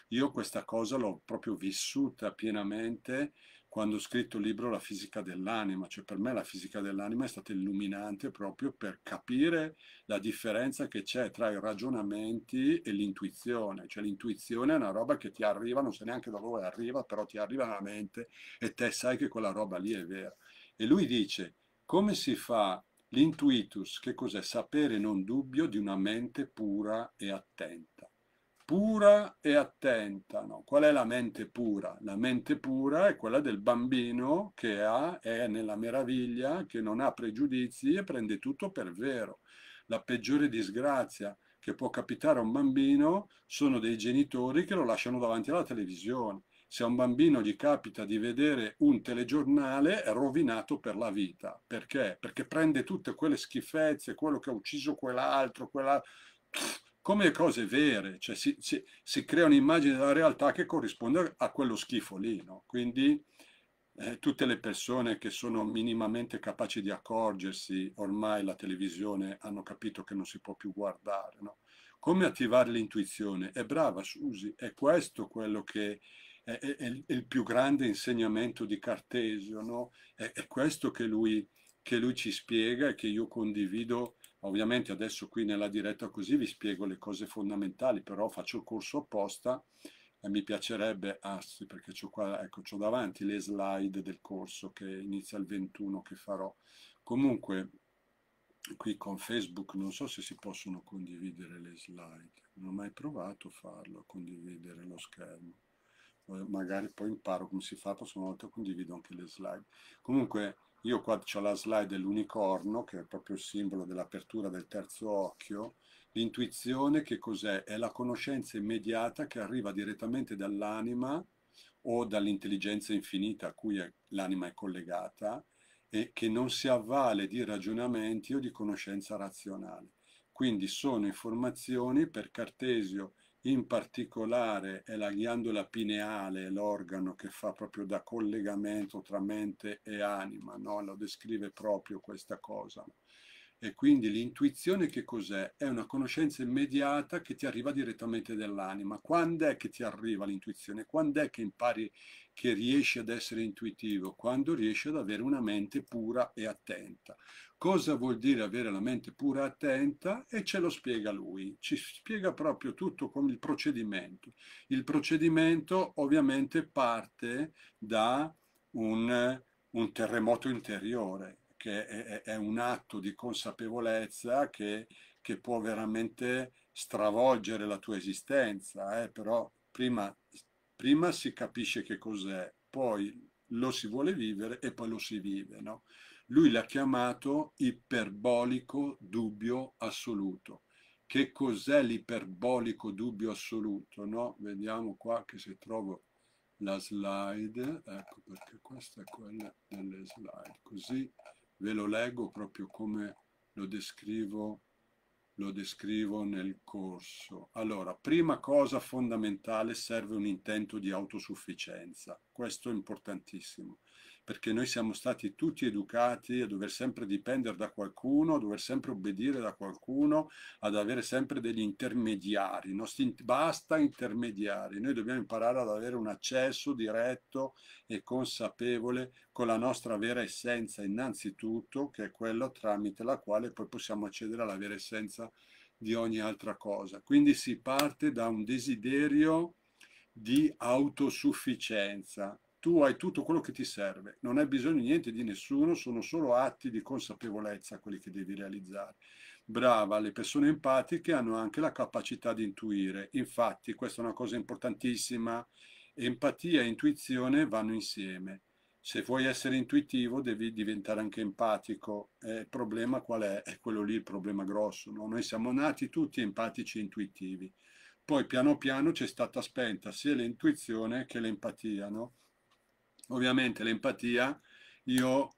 Io questa cosa l'ho proprio vissuta pienamente quando ho scritto il libro La fisica dell'anima, cioè per me la fisica dell'anima è stata illuminante proprio per capire la differenza che c'è tra i ragionamenti e l'intuizione, cioè l'intuizione è una roba che ti arriva, non sai neanche da dove arriva, però ti arriva alla mente e te sai che quella roba lì è vera. E lui dice, come si fa l'intuitus, che cos'è? Sapere non dubbio di una mente pura e attenta pura e attenta. No? Qual è la mente pura? La mente pura è quella del bambino che ha, è nella meraviglia, che non ha pregiudizi e prende tutto per vero. La peggiore disgrazia che può capitare a un bambino sono dei genitori che lo lasciano davanti alla televisione. Se a un bambino gli capita di vedere un telegiornale è rovinato per la vita. Perché? Perché prende tutte quelle schifezze, quello che ha ucciso quell'altro, quell'altro come cose vere, cioè si, si, si crea un'immagine della realtà che corrisponde a quello schifo lì, no? Quindi eh, tutte le persone che sono minimamente capaci di accorgersi, ormai la televisione hanno capito che non si può più guardare, no? Come attivare l'intuizione? È brava Susi, è questo quello che è, è, è il più grande insegnamento di Cartesio, no? È, è questo che lui, che lui ci spiega e che io condivido Ovviamente adesso qui nella diretta così vi spiego le cose fondamentali, però faccio il corso apposta e mi piacerebbe, ah sì, perché ho qua, ecco, ho davanti le slide del corso che inizia il 21 che farò. Comunque, qui con Facebook non so se si possono condividere le slide, non ho mai provato a farlo, condividere lo schermo magari poi imparo come si fa, la prossima volta condivido anche le slide. Comunque io qua ho la slide dell'unicorno, che è proprio il simbolo dell'apertura del terzo occhio. L'intuizione che cos'è? È la conoscenza immediata che arriva direttamente dall'anima o dall'intelligenza infinita a cui l'anima è collegata e che non si avvale di ragionamenti o di conoscenza razionale. Quindi sono informazioni per Cartesio in particolare è la ghiandola pineale, l'organo che fa proprio da collegamento tra mente e anima, no? lo descrive proprio questa cosa. E quindi l'intuizione che cos'è? È una conoscenza immediata che ti arriva direttamente dall'anima. Quando è che ti arriva l'intuizione? Quando è che impari che riesci ad essere intuitivo? Quando riesci ad avere una mente pura e attenta. Cosa vuol dire avere la mente pura e attenta? E ce lo spiega lui, ci spiega proprio tutto con il procedimento. Il procedimento ovviamente parte da un, un terremoto interiore che è, è un atto di consapevolezza che, che, può veramente stravolgere la tua esistenza, eh? però prima, prima si capisce che cos'è, poi lo si vuole vivere e poi lo si vive. No? Lui l'ha chiamato iperbolico dubbio assoluto. Che cos'è l'iperbolico dubbio assoluto? No? Vediamo qua che se trovo la slide, ecco perché questa è quella delle slide, così ve lo leggo proprio come lo descrivo, lo descrivo nel corso. Allora, prima cosa fondamentale serve un intento di autosufficienza, questo è importantissimo perché noi siamo stati tutti educati a dover sempre dipendere da qualcuno, a dover sempre obbedire da qualcuno, ad avere sempre degli intermediari. Non basta intermediari, noi dobbiamo imparare ad avere un accesso diretto e consapevole con la nostra vera essenza innanzitutto, che è quella tramite la quale poi possiamo accedere alla vera essenza di ogni altra cosa. Quindi si parte da un desiderio di autosufficienza tu hai tutto quello che ti serve, non hai bisogno di niente di nessuno, sono solo atti di consapevolezza quelli che devi realizzare. Brava, le persone empatiche hanno anche la capacità di intuire, infatti questa è una cosa importantissima, empatia e intuizione vanno insieme. Se vuoi essere intuitivo devi diventare anche empatico. Eh, il problema qual è? È quello lì il problema grosso. No? Noi siamo nati tutti empatici e intuitivi. Poi piano piano c'è stata spenta sia l'intuizione che l'empatia. No? Ovviamente l'empatia, io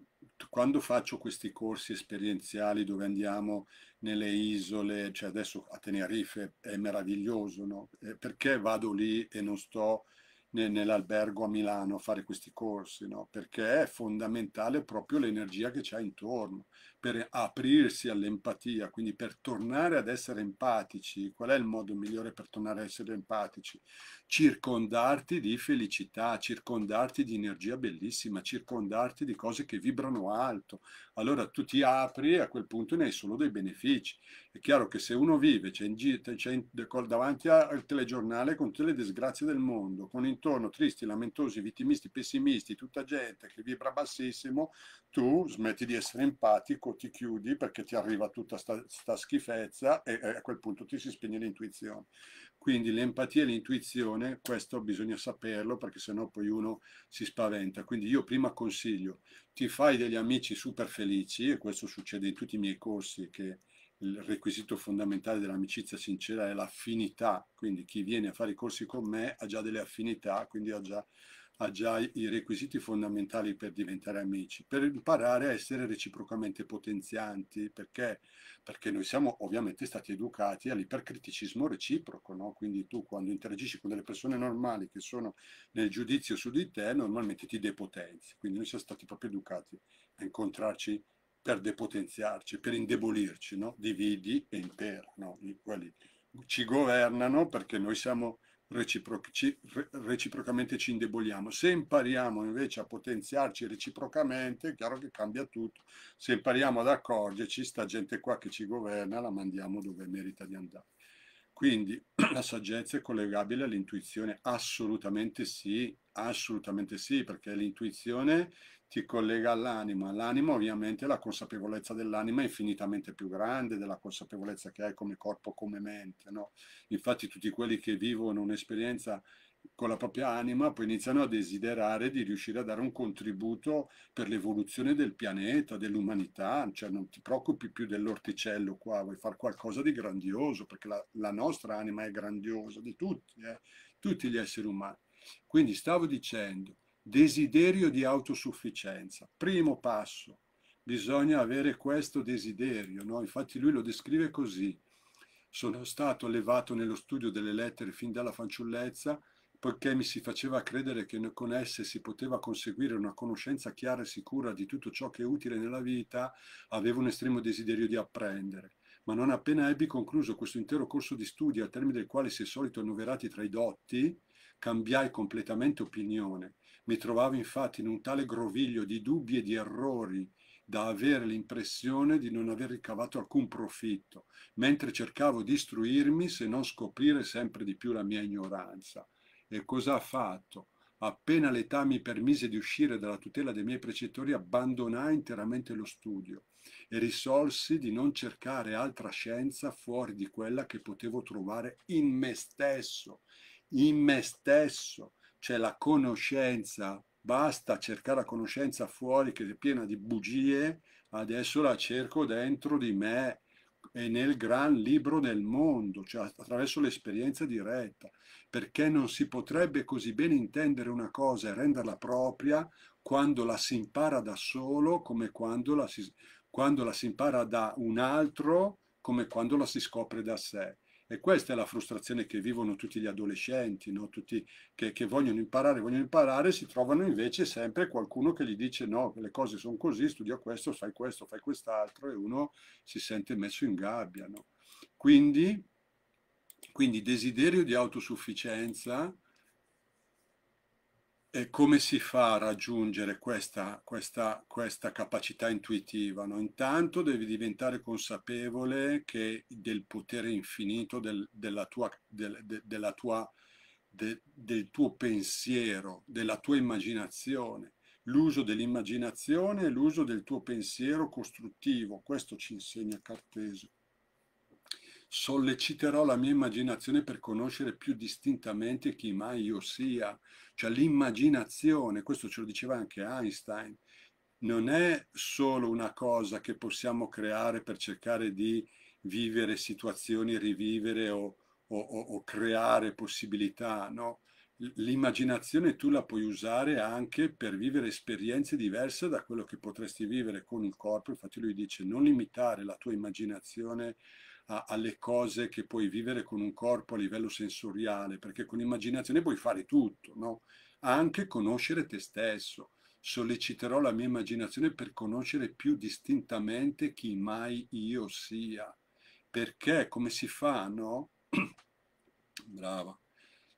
quando faccio questi corsi esperienziali dove andiamo nelle isole, cioè adesso a Tenerife è meraviglioso, no? Eh, perché vado lì e non sto nell'albergo a Milano a fare questi corsi, no? perché è fondamentale proprio l'energia che c'è intorno, per aprirsi all'empatia, quindi per tornare ad essere empatici. Qual è il modo migliore per tornare ad essere empatici? circondarti di felicità, circondarti di energia bellissima, circondarti di cose che vibrano alto. Allora tu ti apri e a quel punto ne hai solo dei benefici. È chiaro che se uno vive, c'è, in, c'è in, davanti al telegiornale con tutte le disgrazie del mondo, con intorno tristi, lamentosi, vittimisti, pessimisti, tutta gente che vibra bassissimo, tu smetti di essere empatico, ti chiudi perché ti arriva tutta questa schifezza e, e a quel punto ti si spegne l'intuizione. Quindi l'empatia e l'intuizione, questo bisogna saperlo perché sennò poi uno si spaventa. Quindi io prima consiglio, ti fai degli amici super felici, e questo succede in tutti i miei corsi, che il requisito fondamentale dell'amicizia sincera è l'affinità, quindi chi viene a fare i corsi con me ha già delle affinità, quindi ha già ha già i requisiti fondamentali per diventare amici, per imparare a essere reciprocamente potenzianti, perché, perché noi siamo ovviamente stati educati all'ipercriticismo reciproco, no? quindi tu quando interagisci con delle persone normali che sono nel giudizio su di te, normalmente ti depotenzi, quindi noi siamo stati proprio educati a incontrarci per depotenziarci, per indebolirci, no? dividi e impera, no? quelli ci governano perché noi siamo reciprocamente ci indeboliamo. Se impariamo invece a potenziarci reciprocamente, è chiaro che cambia tutto. Se impariamo ad accorgerci, sta gente qua che ci governa, la mandiamo dove merita di andare. Quindi la saggezza è collegabile all'intuizione? Assolutamente sì, assolutamente sì, perché l'intuizione ti collega all'anima. L'anima ovviamente la consapevolezza dell'anima è infinitamente più grande della consapevolezza che hai come corpo, come mente. No? Infatti tutti quelli che vivono un'esperienza con la propria anima poi iniziano a desiderare di riuscire a dare un contributo per l'evoluzione del pianeta, dell'umanità, cioè non ti preoccupi più dell'orticello qua, vuoi fare qualcosa di grandioso, perché la, la nostra anima è grandiosa, di tutti, eh? tutti gli esseri umani. Quindi stavo dicendo, desiderio di autosufficienza. Primo passo, bisogna avere questo desiderio, no? infatti lui lo descrive così. Sono stato allevato nello studio delle lettere fin dalla fanciullezza, poiché mi si faceva credere che con esse si poteva conseguire una conoscenza chiara e sicura di tutto ciò che è utile nella vita, avevo un estremo desiderio di apprendere. Ma non appena ebbi concluso questo intero corso di studio, al termine del quale si è solito annoverati tra i dotti, cambiai completamente opinione mi trovavo infatti in un tale groviglio di dubbi e di errori da avere l'impressione di non aver ricavato alcun profitto, mentre cercavo di istruirmi se non scoprire sempre di più la mia ignoranza. E cosa ha fatto? Appena l'età mi permise di uscire dalla tutela dei miei precettori, abbandonai interamente lo studio e risolsi di non cercare altra scienza fuori di quella che potevo trovare in me stesso, in me stesso, c'è la conoscenza, basta cercare la conoscenza fuori che è piena di bugie, adesso la cerco dentro di me e nel gran libro del mondo, cioè attraverso l'esperienza diretta, perché non si potrebbe così bene intendere una cosa e renderla propria quando la si impara da solo come quando la si, quando la si impara da un altro come quando la si scopre da sé. E questa è la frustrazione che vivono tutti gli adolescenti, no? tutti che, che, vogliono imparare, vogliono imparare, si trovano invece sempre qualcuno che gli dice no, le cose sono così, studia questo, fai questo, fai quest'altro e uno si sente messo in gabbia. No? Quindi, quindi desiderio di autosufficienza, e come si fa a raggiungere questa, questa, questa capacità intuitiva? No? Intanto devi diventare consapevole che del potere infinito del, della tua, del, de, della tua, de, del tuo pensiero, della tua immaginazione. L'uso dell'immaginazione e l'uso del tuo pensiero costruttivo, questo ci insegna Cartesio. Solleciterò la mia immaginazione per conoscere più distintamente chi mai io sia, cioè l'immaginazione, questo ce lo diceva anche Einstein, non è solo una cosa che possiamo creare per cercare di vivere situazioni, rivivere o, o, o creare possibilità, no? L'immaginazione tu la puoi usare anche per vivere esperienze diverse da quello che potresti vivere con il corpo, infatti lui dice non limitare la tua immaginazione a, alle cose che puoi vivere con un corpo a livello sensoriale, perché con immaginazione puoi fare tutto, no? anche conoscere te stesso. Solleciterò la mia immaginazione per conoscere più distintamente chi mai io sia. Perché come si fa, no? Brava.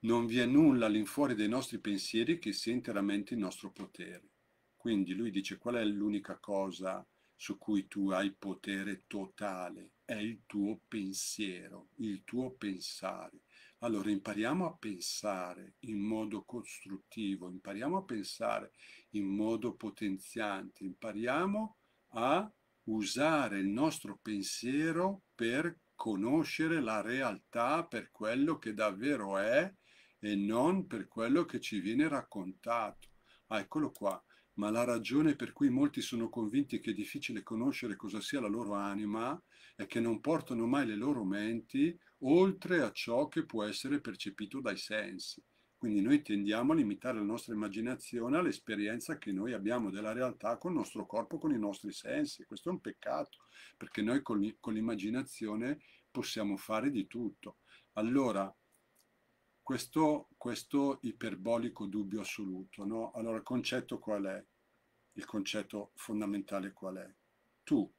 Non vi è nulla all'infuori dei nostri pensieri che sia interamente il nostro potere. Quindi lui dice qual è l'unica cosa su cui tu hai potere totale? è il tuo pensiero, il tuo pensare. Allora impariamo a pensare in modo costruttivo, impariamo a pensare in modo potenziante, impariamo a usare il nostro pensiero per conoscere la realtà per quello che davvero è e non per quello che ci viene raccontato. Ah, eccolo qua. Ma la ragione per cui molti sono convinti che è difficile conoscere cosa sia la loro anima è che non portano mai le loro menti oltre a ciò che può essere percepito dai sensi. Quindi noi tendiamo a limitare la nostra immaginazione all'esperienza che noi abbiamo della realtà con il nostro corpo, con i nostri sensi. Questo è un peccato, perché noi con l'immaginazione possiamo fare di tutto. Allora, questo, questo iperbolico dubbio assoluto, no? Allora, il concetto qual è? Il concetto fondamentale qual è? Tu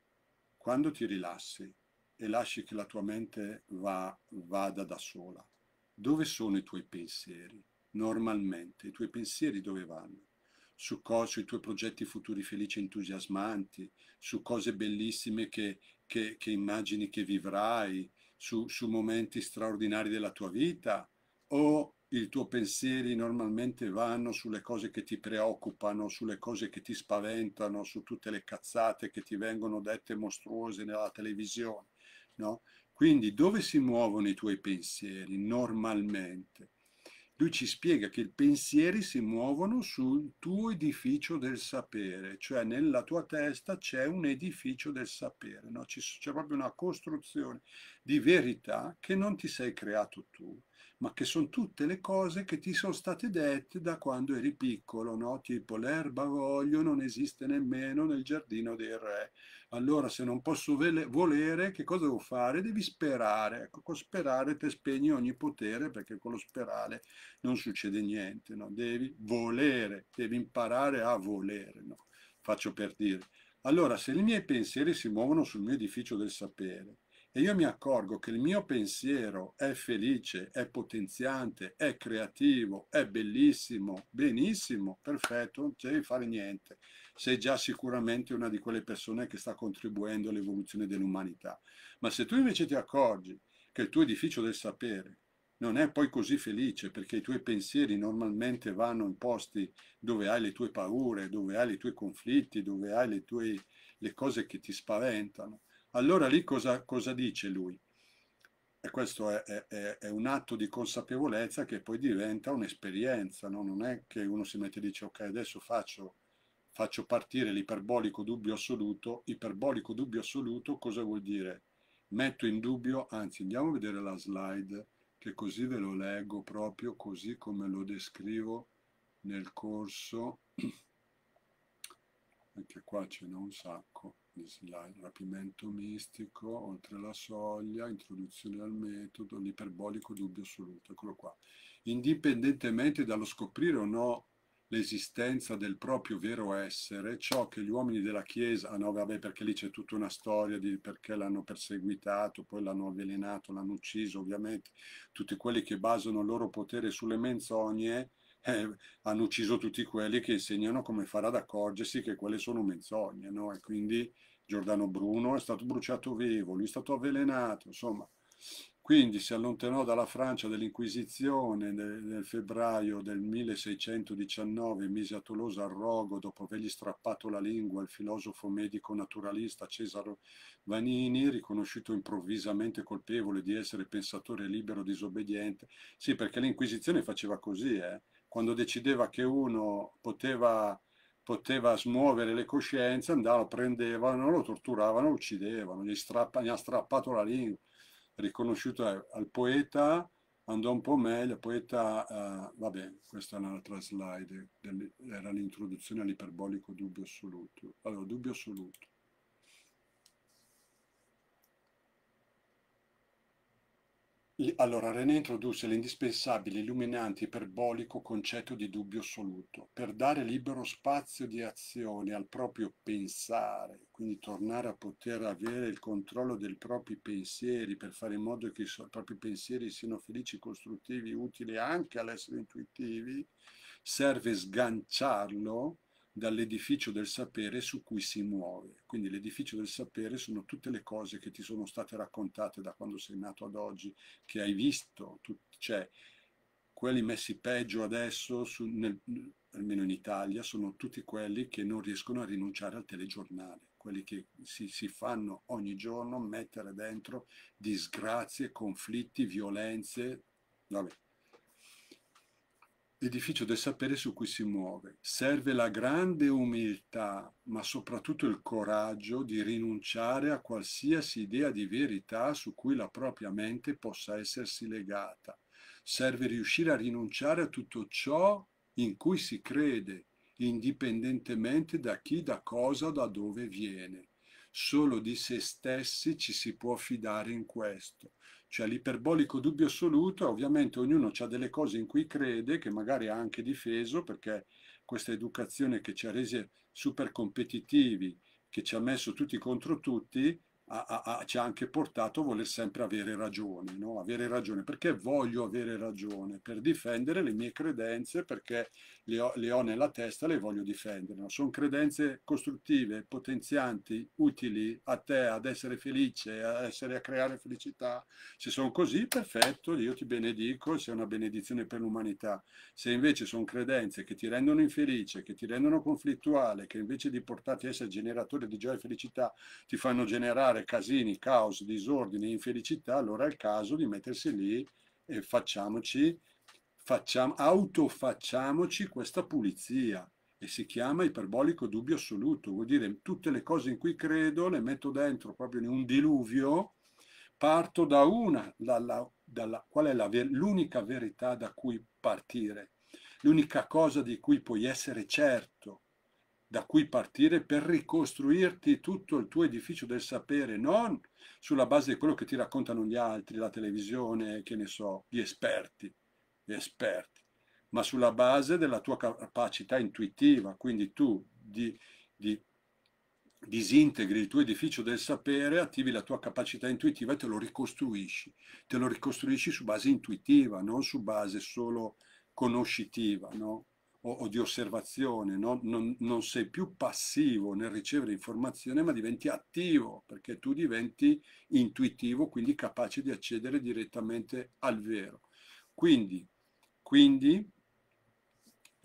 quando ti rilassi e lasci che la tua mente va, vada da sola, dove sono i tuoi pensieri? Normalmente i tuoi pensieri dove vanno? Su, cosa, sui tuoi progetti futuri felici e entusiasmanti, su cose bellissime che, che, che immagini che vivrai, su, su momenti straordinari della tua vita o i tuoi pensieri normalmente vanno sulle cose che ti preoccupano, sulle cose che ti spaventano, su tutte le cazzate che ti vengono dette mostruose nella televisione, no? Quindi dove si muovono i tuoi pensieri normalmente? lui ci spiega che i pensieri si muovono sul tuo edificio del sapere, cioè nella tua testa c'è un edificio del sapere, no? c'è proprio una costruzione di verità che non ti sei creato tu, ma che sono tutte le cose che ti sono state dette da quando eri piccolo, no? tipo l'erba voglio non esiste nemmeno nel giardino dei re. Allora se non posso volere, che cosa devo fare? Devi sperare. Ecco, con sperare te spegni ogni potere perché con lo sperare non succede niente, no? devi volere, devi imparare a volere, no? faccio per dire. Allora, se i miei pensieri si muovono sul mio edificio del sapere e io mi accorgo che il mio pensiero è felice, è potenziante, è creativo, è bellissimo, benissimo, perfetto, non devi fare niente. Sei già sicuramente una di quelle persone che sta contribuendo all'evoluzione dell'umanità. Ma se tu invece ti accorgi che il tuo edificio del sapere non è poi così felice perché i tuoi pensieri normalmente vanno in posti dove hai le tue paure, dove hai i tuoi conflitti, dove hai le, tue, le cose che ti spaventano. Allora lì cosa, cosa dice lui? E questo è, è, è, un atto di consapevolezza che poi diventa un'esperienza, no? non è che uno si mette e dice ok adesso faccio, faccio partire l'iperbolico dubbio assoluto, iperbolico dubbio assoluto cosa vuol dire? Metto in dubbio, anzi andiamo a vedere la slide che così ve lo leggo proprio così come lo descrivo nel corso, anche qua ce n'è un sacco di slide, rapimento mistico, oltre la soglia, introduzione al metodo, l'iperbolico dubbio assoluto, eccolo qua. Indipendentemente dallo scoprire o no l'esistenza del proprio vero essere, ciò che gli uomini della Chiesa, ah no vabbè perché lì c'è tutta una storia di perché l'hanno perseguitato, poi l'hanno avvelenato, l'hanno ucciso ovviamente, tutti quelli che basano il loro potere sulle menzogne, eh, hanno ucciso tutti quelli che insegnano come fare ad accorgersi che quelle sono menzogne, no? E quindi Giordano Bruno è stato bruciato vivo, lui è stato avvelenato, insomma. Quindi si allontanò dalla Francia dell'Inquisizione nel, nel febbraio del 1619, mise a Tolosa al rogo dopo avergli strappato la lingua il filosofo medico naturalista Cesaro Vanini, riconosciuto improvvisamente colpevole di essere pensatore libero disobbediente. Sì, perché l'Inquisizione faceva così, eh? quando decideva che uno poteva poteva smuovere le coscienze, andavano, prendevano, lo torturavano, lo uccidevano, gli, strappa, gli ha strappato la lingua riconosciuto al poeta, andò un po' meglio, poeta, uh, vabbè, questa è un'altra slide, del, era l'introduzione all'iperbolico dubbio assoluto. Allora, dubbio assoluto. Allora, René introdusse l'indispensabile, illuminante, iperbolico concetto di dubbio assoluto, per dare libero spazio di azione al proprio pensare, quindi tornare a poter avere il controllo dei propri pensieri, per fare in modo che i propri pensieri siano felici, costruttivi, utili anche all'essere intuitivi, serve sganciarlo dall'edificio del sapere su cui si muove. Quindi l'edificio del sapere sono tutte le cose che ti sono state raccontate da quando sei nato ad oggi, che hai visto, tu, cioè quelli messi peggio adesso, su, nel, almeno in Italia, sono tutti quelli che non riescono a rinunciare al telegiornale, quelli che si, si fanno ogni giorno mettere dentro disgrazie, conflitti, violenze. Vabbè edificio del sapere su cui si muove. Serve la grande umiltà, ma soprattutto il coraggio di rinunciare a qualsiasi idea di verità su cui la propria mente possa essersi legata. Serve riuscire a rinunciare a tutto ciò in cui si crede, indipendentemente da chi, da cosa o da dove viene. Solo di se stessi ci si può fidare in questo cioè l'iperbolico dubbio assoluto, ovviamente ognuno ha delle cose in cui crede, che magari ha anche difeso, perché questa educazione che ci ha resi super competitivi, che ci ha messo tutti contro tutti, a, a, ci ha anche portato a voler sempre avere ragione, no? avere ragione, perché voglio avere ragione, per difendere le mie credenze, perché le ho, le ho nella testa, le voglio difendere. No? Sono credenze costruttive, potenzianti, utili a te, ad essere felice, a, essere, a creare felicità. Se sono così, perfetto, io ti benedico, sei una benedizione per l'umanità. Se invece sono credenze che ti rendono infelice, che ti rendono conflittuale, che invece di portarti a essere generatore di gioia e felicità, ti fanno generare casini, caos, disordini, infelicità, allora è il caso di mettersi lì e facciamoci, facciamo, autofacciamoci questa pulizia. E si chiama iperbolico dubbio assoluto, vuol dire tutte le cose in cui credo le metto dentro proprio in un diluvio, parto da una, dalla, dalla, qual è la, l'unica verità da cui partire, l'unica cosa di cui puoi essere certo da cui partire per ricostruirti tutto il tuo edificio del sapere, non sulla base di quello che ti raccontano gli altri, la televisione, che ne so, gli esperti, gli esperti, ma sulla base della tua capacità intuitiva, quindi tu di, di disintegri il tuo edificio del sapere, attivi la tua capacità intuitiva e te lo ricostruisci. Te lo ricostruisci su base intuitiva, non su base solo conoscitiva, no? o, o di osservazione, no? non, non sei più passivo nel ricevere informazione, ma diventi attivo, perché tu diventi intuitivo, quindi capace di accedere direttamente al vero. Quindi, quindi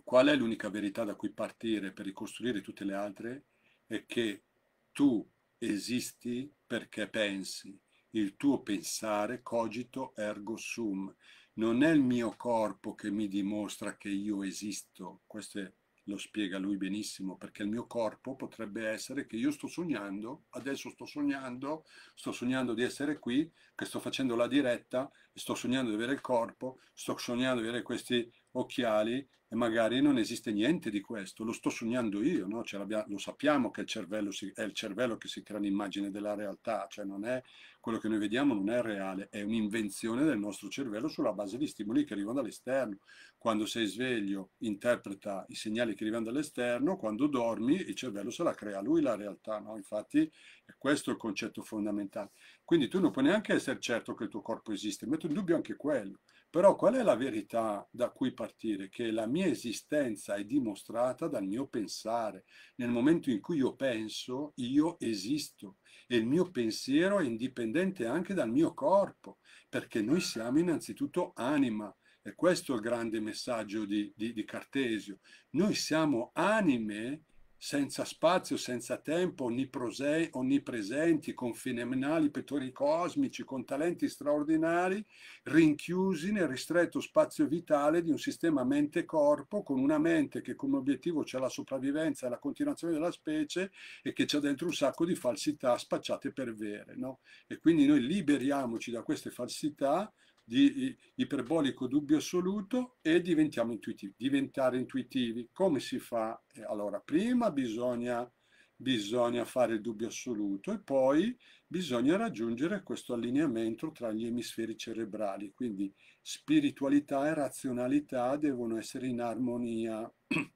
qual è l'unica verità da cui partire per ricostruire tutte le altre? È che tu esisti perché pensi, il tuo pensare cogito ergo sum non è il mio corpo che mi dimostra che io esisto, questo è, lo spiega lui benissimo, perché il mio corpo potrebbe essere che io sto sognando, adesso sto sognando, sto sognando di essere qui, che sto facendo la diretta, sto sognando di avere il corpo, sto sognando di avere questi occhiali e magari non esiste niente di questo, lo sto sognando io, no? Cioè, lo sappiamo che il cervello si, è il cervello che si crea un'immagine della realtà, cioè è, quello che noi vediamo non è reale, è un'invenzione del nostro cervello sulla base di stimoli che arrivano dall'esterno. Quando sei sveglio interpreta i segnali che arrivano dall'esterno, quando dormi il cervello se la crea lui la realtà, no? infatti è questo il concetto fondamentale. Quindi tu non puoi neanche essere certo che il tuo corpo esiste, metto in dubbio anche quello. Però qual è la verità da cui partire? Che la mia esistenza è dimostrata dal mio pensare. Nel momento in cui io penso, io esisto e il mio pensiero è indipendente anche dal mio corpo, perché noi siamo innanzitutto anima. E questo è il grande messaggio di, di, di Cartesio. Noi siamo anime senza spazio, senza tempo, onniprose- onnipresenti, con fenomenali pettori cosmici, con talenti straordinari, rinchiusi nel ristretto spazio vitale di un sistema mente-corpo, con una mente che come obiettivo c'è la sopravvivenza e la continuazione della specie e che c'è dentro un sacco di falsità spacciate per vere. No? E quindi noi liberiamoci da queste falsità di iperbolico dubbio assoluto e diventiamo intuitivi. Diventare intuitivi, come si fa? Eh, allora, prima bisogna, bisogna fare il dubbio assoluto e poi bisogna raggiungere questo allineamento tra gli emisferi cerebrali, quindi spiritualità e razionalità devono essere in armonia.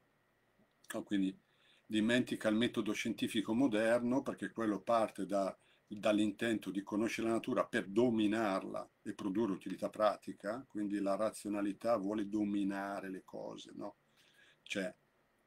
quindi dimentica il metodo scientifico moderno perché quello parte da dall'intento di conoscere la natura per dominarla e produrre utilità pratica, quindi la razionalità vuole dominare le cose, no? Cioè,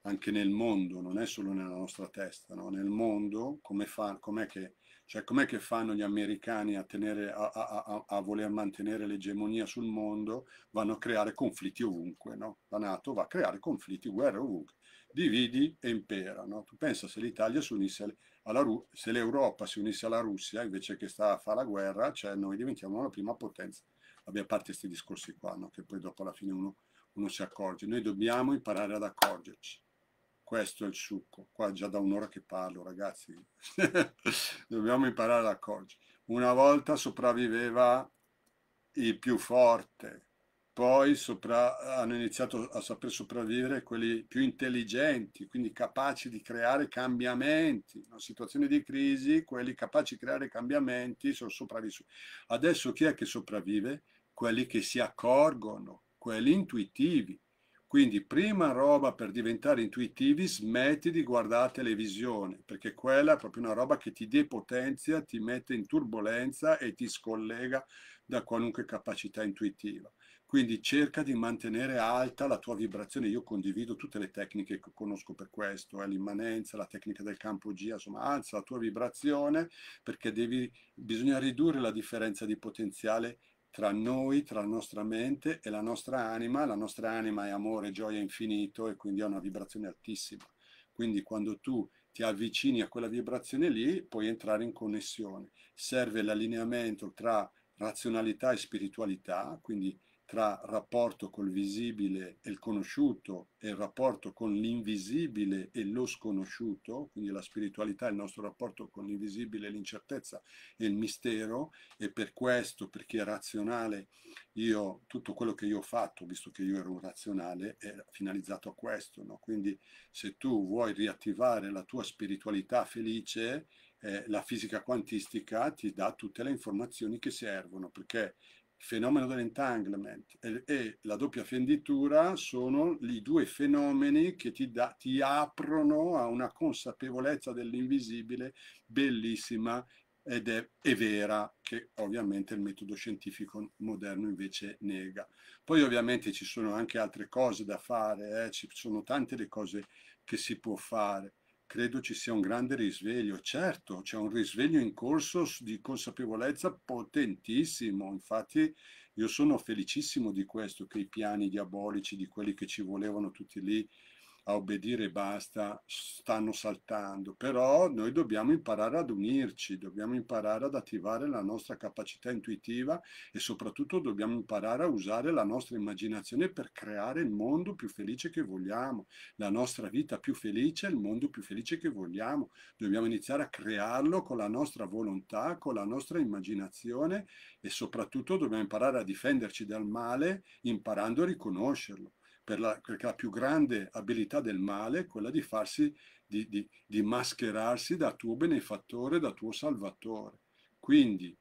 anche nel mondo, non è solo nella nostra testa, no? nel mondo come fa, com'è, che, cioè, com'è che fanno gli americani a, tenere, a, a, a, voler mantenere l'egemonia sul mondo? Vanno a creare conflitti ovunque, no? la Nato va a creare conflitti, guerre ovunque, dividi e impera. No? Tu pensa se l'Italia si unisse Ru- se l'Europa si unisse alla Russia invece che sta a fare la guerra, cioè noi diventiamo la prima potenza. Vabbè, a parte questi discorsi qua, no? che poi dopo alla fine uno, uno si accorge. Noi dobbiamo imparare ad accorgerci. Questo è il succo. Qua già da un'ora che parlo, ragazzi. dobbiamo imparare ad accorgerci. Una volta sopravviveva il più forte, poi sopra, hanno iniziato a saper sopravvivere quelli più intelligenti, quindi capaci di creare cambiamenti. In una situazione di crisi, quelli capaci di creare cambiamenti sono sopravvissuti. Adesso chi è che sopravvive? Quelli che si accorgono, quelli intuitivi. Quindi prima roba per diventare intuitivi, smetti di guardare televisione, perché quella è proprio una roba che ti depotenzia, ti mette in turbolenza e ti scollega da qualunque capacità intuitiva. Quindi cerca di mantenere alta la tua vibrazione. Io condivido tutte le tecniche che conosco per questo, eh, l'immanenza, la tecnica del campo G, insomma, alza la tua vibrazione perché devi, bisogna ridurre la differenza di potenziale tra noi, tra la nostra mente e la nostra anima. La nostra anima è amore, gioia infinito e quindi ha una vibrazione altissima. Quindi quando tu ti avvicini a quella vibrazione lì, puoi entrare in connessione. Serve l'allineamento tra razionalità e spiritualità, quindi tra rapporto col visibile e il conosciuto e il rapporto con l'invisibile e lo sconosciuto, quindi la spiritualità, il nostro rapporto con l'invisibile, l'incertezza e il mistero e per questo, per chi è razionale, io, tutto quello che io ho fatto, visto che io ero un razionale, è finalizzato a questo, no? quindi se tu vuoi riattivare la tua spiritualità felice, eh, la fisica quantistica ti dà tutte le informazioni che servono, perché fenomeno dell'entanglement e, e, la doppia fenditura sono i due fenomeni che ti, da, ti aprono a una consapevolezza dell'invisibile bellissima ed è, è, vera, che ovviamente il metodo scientifico moderno invece nega. Poi ovviamente ci sono anche altre cose da fare, eh? ci sono tante le cose che si può fare credo ci sia un grande risveglio. Certo, c'è un risveglio in corso di consapevolezza potentissimo, infatti io sono felicissimo di questo, che i piani diabolici, di quelli che ci volevano tutti lì, a obbedire e basta, stanno saltando, però noi dobbiamo imparare ad unirci, dobbiamo imparare ad attivare la nostra capacità intuitiva e soprattutto dobbiamo imparare a usare la nostra immaginazione per creare il mondo più felice che vogliamo, la nostra vita più felice, il mondo più felice che vogliamo. Dobbiamo iniziare a crearlo con la nostra volontà, con la nostra immaginazione e soprattutto dobbiamo imparare a difenderci dal male imparando a riconoscerlo per la, perché la più grande abilità del male è quella di, farsi, di, di, di mascherarsi da tuo benefattore, da tuo salvatore. Quindi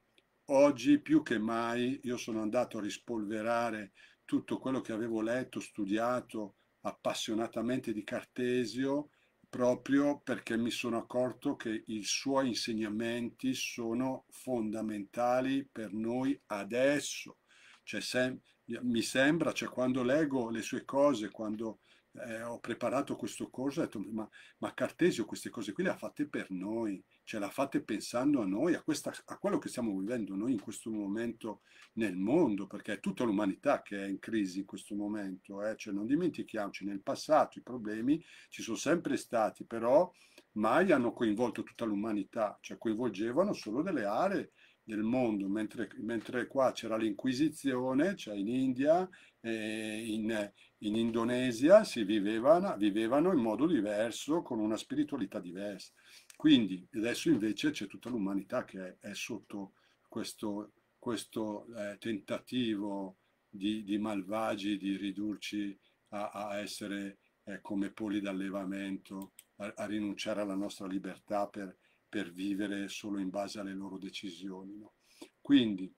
oggi più che mai io sono andato a rispolverare tutto quello che avevo letto, studiato appassionatamente di Cartesio, proprio perché mi sono accorto che i suoi insegnamenti sono fondamentali per noi adesso. Cioè, sempre eh, mi sembra, cioè quando leggo le sue cose, quando eh, ho preparato questo corso, ho detto, ma, ma, Cartesio queste cose qui le ha fatte per noi, cioè le ha fatte pensando a noi, a, questa, a quello che stiamo vivendo noi in questo momento nel mondo, perché è tutta l'umanità che è in crisi in questo momento, eh? cioè non dimentichiamoci, nel passato i problemi ci sono sempre stati, però mai hanno coinvolto tutta l'umanità, cioè coinvolgevano solo delle aree del mondo, mentre, mentre qua c'era l'Inquisizione, cioè in India, eh, in, in, Indonesia si vivevano, vivevano in modo diverso, con una spiritualità diversa. Quindi adesso invece c'è tutta l'umanità che è, è, sotto questo, questo eh, tentativo di, di, malvagi di ridurci a, a essere eh, come poli d'allevamento, a, a rinunciare alla nostra libertà per, per vivere solo in base alle loro decisioni. No? Quindi,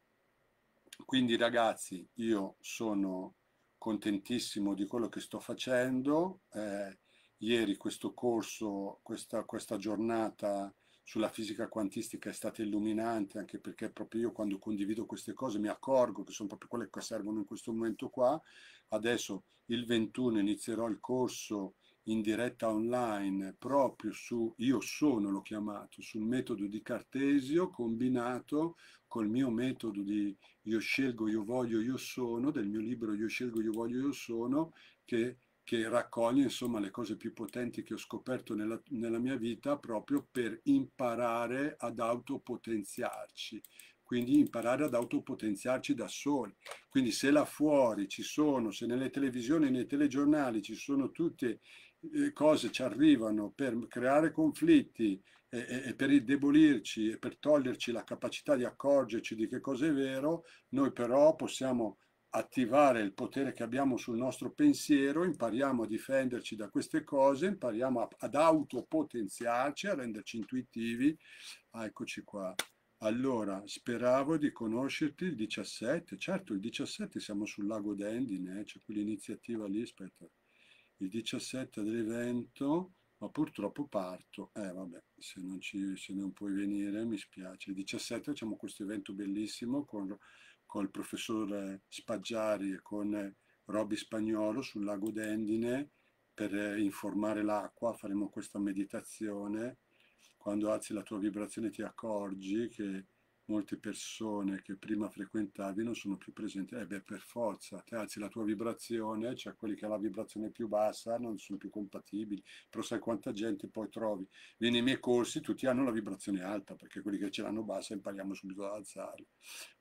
quindi ragazzi, io sono contentissimo di quello che sto facendo. Eh, ieri questo corso, questa, questa giornata sulla fisica quantistica è stata illuminante, anche perché proprio io quando condivido queste cose mi accorgo che sono proprio quelle che servono in questo momento qua. Adesso il 21 inizierò il corso in diretta online proprio su Io sono, l'ho chiamato, sul metodo di Cartesio combinato col mio metodo di Io scelgo, io voglio, io sono, del mio libro Io scelgo, io voglio, io sono, che, che raccoglie insomma le cose più potenti che ho scoperto nella, nella mia vita proprio per imparare ad autopotenziarci, quindi imparare ad autopotenziarci da soli. Quindi se là fuori ci sono, se nelle televisioni, nei telegiornali ci sono tutte eh, cose ci arrivano per creare conflitti e, e, per indebolirci e per toglierci la capacità di accorgerci di che cosa è vero, noi però possiamo attivare il potere che abbiamo sul nostro pensiero, impariamo a difenderci da queste cose, impariamo a, ad autopotenziarci, a renderci intuitivi. Ah, eccoci qua. Allora, speravo di conoscerti il 17, certo il 17 siamo sul lago d'Endine, eh? c'è quell'iniziativa lì, aspetta il 17 dell'evento, ma purtroppo parto, eh vabbè, se non, ci, se non puoi venire mi spiace. Il 17 facciamo questo evento bellissimo con, con il professor Spaggiari e con Roby Spagnolo sul lago d'Endine per informare l'acqua, faremo questa meditazione. Quando alzi la tua vibrazione ti accorgi che molte persone che prima frequentavi non sono più presenti, eh beh per forza, te cioè, alzi la tua vibrazione, cioè quelli che hanno la vibrazione più bassa non sono più compatibili, però sai quanta gente poi trovi. Nei miei corsi tutti hanno la vibrazione alta, perché quelli che ce l'hanno bassa impariamo subito ad alzarla.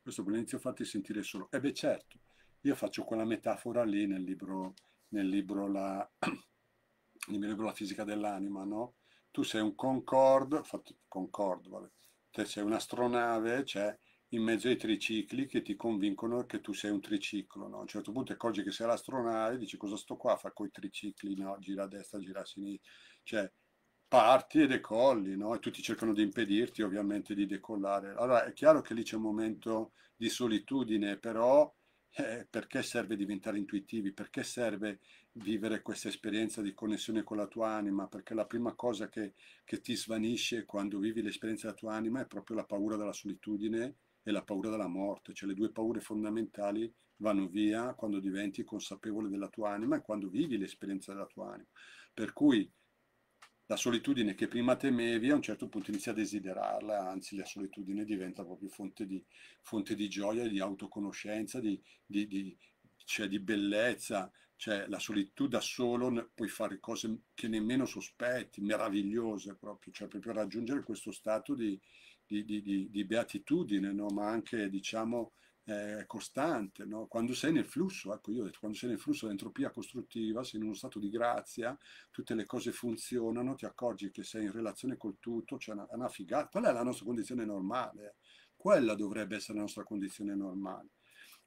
Questo per inizio a farti sentire solo. E eh beh certo, io faccio quella metafora lì nel libro, nel libro, la, nel libro la fisica dell'anima, no? Tu sei un concord, fatto, concord, vabbè te sei un'astronave, c'è cioè, in mezzo ai tricicli che ti convincono che tu sei un triciclo. No? A un certo punto ti accorgi che sei l'astronave, dici cosa sto qua a fare con i tricicli, no? gira a destra, gira a sinistra. Cioè, parti e decolli, no? e tutti cercano di impedirti ovviamente di decollare. Allora è chiaro che lì c'è un momento di solitudine, però eh, perché serve diventare intuitivi, perché serve vivere questa esperienza di connessione con la tua anima, perché la prima cosa che, che ti svanisce quando vivi l'esperienza della tua anima è proprio la paura della solitudine e la paura della morte, cioè le due paure fondamentali vanno via quando diventi consapevole della tua anima e quando vivi l'esperienza della tua anima. Per cui la solitudine che prima temevi a un certo punto inizi a desiderarla, anzi la solitudine diventa proprio fonte di, fonte di gioia, di autoconoscenza, di, di, di, cioè di bellezza, cioè la solitudine da solo puoi fare cose che nemmeno sospetti, meravigliose proprio, cioè proprio raggiungere questo stato di, beatitudine, no? ma anche diciamo eh, costante, no? quando sei nel flusso, ecco io ho detto, quando sei nel flusso dell'entropia costruttiva, sei in uno stato di grazia, tutte le cose funzionano, ti accorgi che sei in relazione col tutto, cioè una, una figata, quella è la nostra condizione normale, eh. quella dovrebbe essere la nostra condizione normale.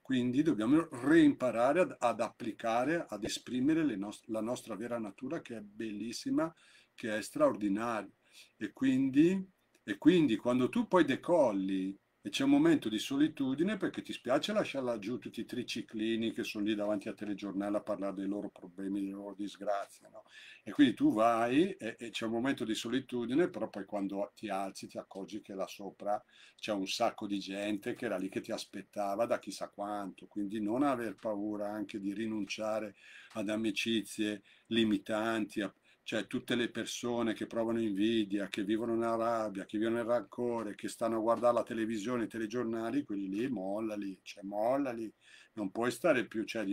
Quindi dobbiamo reimparare ad, ad applicare, ad esprimere nos la nostra vera natura che è bellissima, che è straordinaria. E quindi, e quindi quando tu poi decolli e c'è un momento di solitudine perché ti spiace lasciarla giù tutti i triciclini che sono lì davanti al telegiornale a parlare dei loro problemi, delle loro disgrazie. No? E quindi tu vai e, e c'è un momento di solitudine, però poi quando ti alzi ti accorgi che là sopra c'è un sacco di gente che era lì che ti aspettava da chissà quanto. Quindi non aver paura anche di rinunciare ad amicizie limitanti. A, cioè tutte le persone che provano invidia, che vivono nella rabbia, che vivono nel rancore, che stanno a guardare la televisione, i telegiornali, quelli lì mollali, cioè mollali, non puoi stare più, cioè,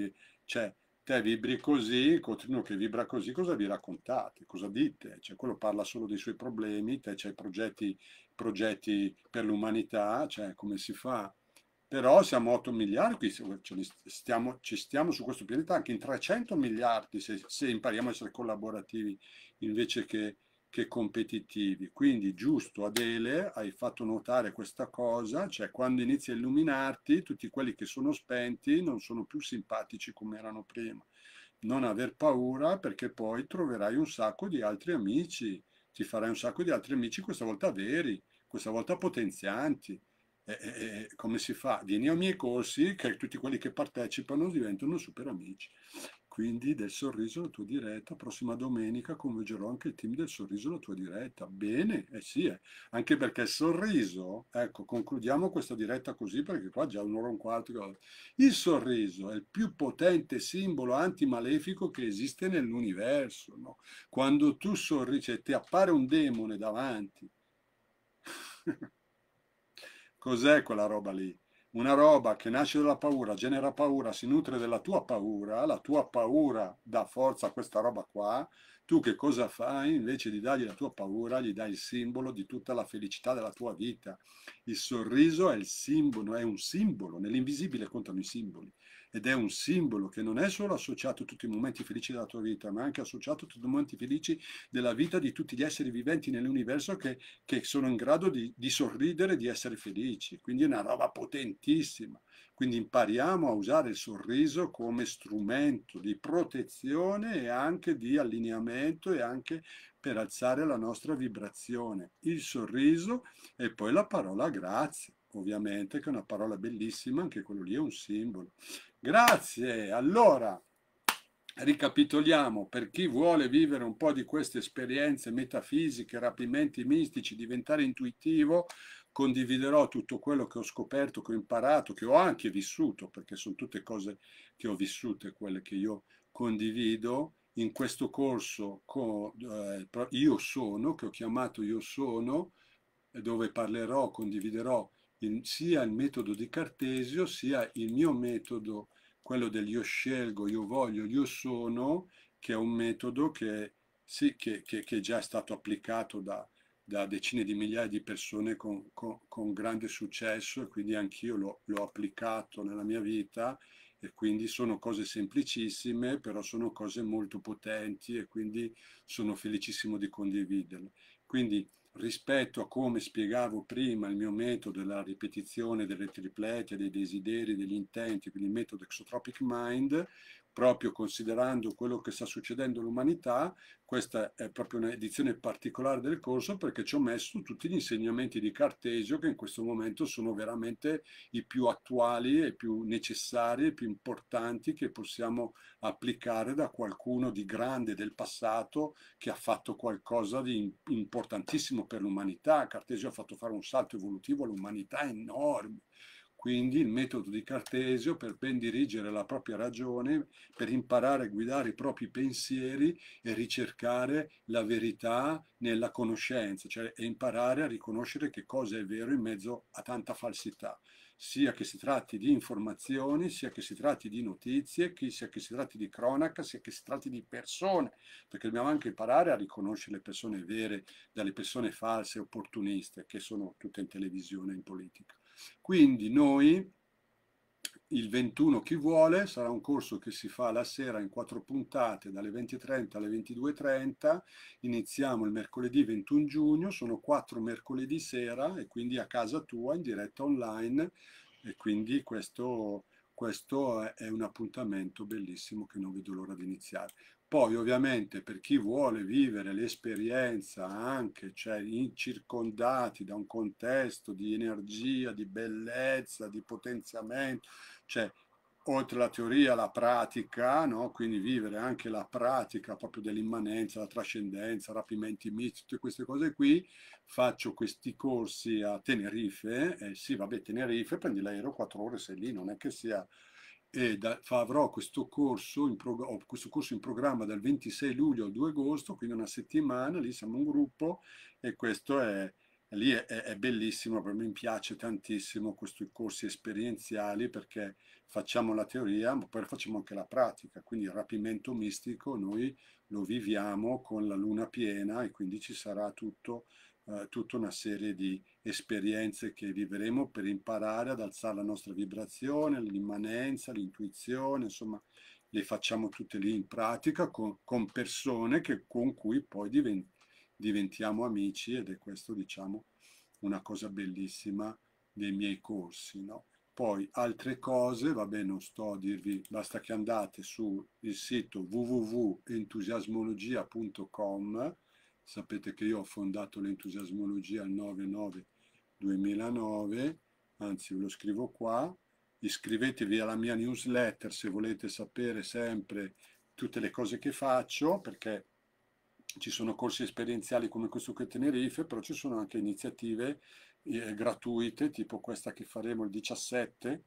cioè te vibri così, continuo che vibra così, cosa vi raccontate, cosa dite? Cioè, quello parla solo dei suoi problemi, te c'hai progetti, progetti per l'umanità, cioè come si fa? però siamo 8 miliardi qui, stiamo, ci stiamo su questo pianeta anche in 300 miliardi se, se impariamo a essere collaborativi invece che, che, competitivi. Quindi giusto Adele, hai fatto notare questa cosa, cioè quando inizi a illuminarti tutti quelli che sono spenti non sono più simpatici come erano prima. Non aver paura perché poi troverai un sacco di altri amici, ti farai un sacco di altri amici, questa volta veri, questa volta potenzianti eh, eh, come si fa? Vieni ai miei corsi che tutti quelli che partecipano diventano super amici. Quindi del sorriso la tua diretta, prossima domenica convergerò anche il team del sorriso la tua diretta. Bene, eh sì, eh. anche perché il sorriso, ecco, concludiamo questa diretta così perché qua già un'ora e un quarto. Il sorriso è il più potente simbolo antimalefico che esiste nell'universo. No? Quando tu sorrisi cioè e ti appare un demone davanti. Cos'è quella roba lì? Una roba che nasce dalla paura, genera paura, si nutre della tua paura, la tua paura dà forza a questa roba qua. Tu che cosa fai? Invece di dargli la tua paura, gli dai il simbolo di tutta la felicità della tua vita. Il sorriso è il simbolo, è un simbolo, nell'invisibile contano i simboli ed è un simbolo che non è solo associato a tutti i momenti felici della tua vita, ma anche associato a tutti i momenti felici della vita di tutti gli esseri viventi nell'universo che, che sono in grado di, di sorridere, di essere felici. Quindi è una roba potentissima. Quindi impariamo a usare il sorriso come strumento di protezione e anche di allineamento e anche per alzare la nostra vibrazione, il sorriso e poi la parola grazie, ovviamente che è una parola bellissima, anche quello lì è un simbolo. Grazie, allora Ricapitoliamo, per chi vuole vivere un po' di queste esperienze metafisiche, rapimenti mistici, diventare intuitivo, condividerò tutto quello che ho scoperto, che ho imparato, che ho anche vissuto, perché sono tutte cose che ho vissute, quelle che io condivido in questo corso con, eh, Io sono, che ho chiamato Io sono, dove parlerò, condividerò il, sia il metodo di Cartesio, sia il mio metodo, quello del io scelgo, io voglio, io sono, che è un metodo che, sì, che, che, che è già stato applicato da, da, decine di migliaia di persone con, con, con grande successo e quindi anch'io l'ho applicato nella mia vita e quindi sono cose semplicissime, però sono cose molto potenti e quindi sono felicissimo di condividerle. Quindi rispetto a come spiegavo prima il mio metodo della ripetizione delle triplette, dei desideri, degli intenti, quindi il metodo Exotropic Mind, proprio considerando quello che sta succedendo all'umanità, questa è proprio un'edizione particolare del corso perché ci ho messo tutti gli insegnamenti di Cartesio che in questo momento sono veramente i più attuali e più necessari e più importanti che possiamo applicare da qualcuno di grande del passato che ha fatto qualcosa di importantissimo per l'umanità. Cartesio ha fatto fare un salto evolutivo all'umanità enorme. Quindi il metodo di Cartesio per ben dirigere la propria ragione, per imparare a guidare i propri pensieri e ricercare la verità nella conoscenza, cioè imparare a riconoscere che cosa è vero in mezzo a tanta falsità, sia che si tratti di informazioni, sia che si tratti di notizie, sia che si tratti di cronaca, sia che si tratti di persone, perché dobbiamo anche imparare a riconoscere le persone vere dalle persone false, opportuniste, che sono tutte in televisione e in politica. Quindi noi, il 21 chi vuole, sarà un corso che si fa la sera in quattro puntate dalle 20.30 alle 22.30, iniziamo il mercoledì 21 giugno, sono quattro mercoledì sera e quindi a casa tua in diretta online e quindi questo questo è un appuntamento bellissimo che non vedo l'ora di iniziare. Poi ovviamente per chi vuole vivere l'esperienza anche, cioè in, circondati da un contesto di energia, di bellezza, di potenziamento, cioè oltre alla teoria, la pratica, no? quindi vivere anche la pratica proprio dell'immanenza, la trascendenza, rapimenti, miti, tutte queste cose qui. Faccio questi corsi a Tenerife, eh, sì vabbè Tenerife, prendi l'aereo, quattro ore sei lì, non è che sia... E da, avrò questo corso, in prog- questo corso in programma dal 26 luglio al 2 agosto, quindi una settimana, lì siamo un gruppo e questo è, lì è, è, bellissimo, per me mi piace tantissimo questi corsi esperienziali perché facciamo la teoria, ma poi facciamo anche la pratica, quindi il rapimento mistico noi lo viviamo con la luna piena e quindi ci sarà tutto, eh, tutta una serie di esperienze che vivremo per imparare ad alzare la nostra vibrazione, l'immanenza, l'intuizione, insomma le facciamo tutte lì in pratica con, con persone che, con cui poi divent, diventiamo amici ed è questo diciamo una cosa bellissima dei miei corsi. No? Poi altre cose, vabbè non sto a dirvi, basta che andate sul sito www.entusiasmologia.com, sapete che io ho fondato l'entusiasmologia il 9-9-2009, anzi ve lo scrivo qua, iscrivetevi alla mia newsletter se volete sapere sempre tutte le cose che faccio, perché ci sono corsi esperienziali come questo qui a Tenerife, però ci sono anche iniziative eh, gratuite, tipo questa che faremo il 17,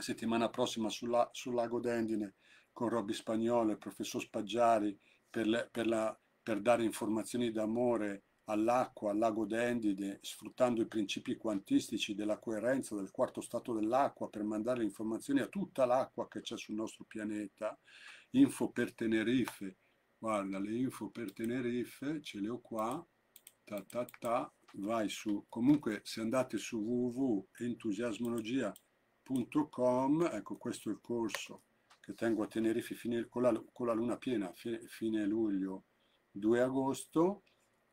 settimana prossima sulla, sul lago d'Endine con Robby Spagnolo e il professor Spaggiari per, le, per, la, per dare informazioni d'amore all'acqua, al lago d'Endine, sfruttando i principi quantistici della coerenza del quarto stato dell'acqua per mandare informazioni a tutta l'acqua che c'è sul nostro pianeta. Info per Tenerife, guarda le info per Tenerife, ce le ho qua, ta ta ta, vai su, comunque se andate su www.entusiasmologia.com, ecco questo è il corso che tengo a Tenerife fine, con, la, con, la, luna piena fine, fine luglio 2 agosto,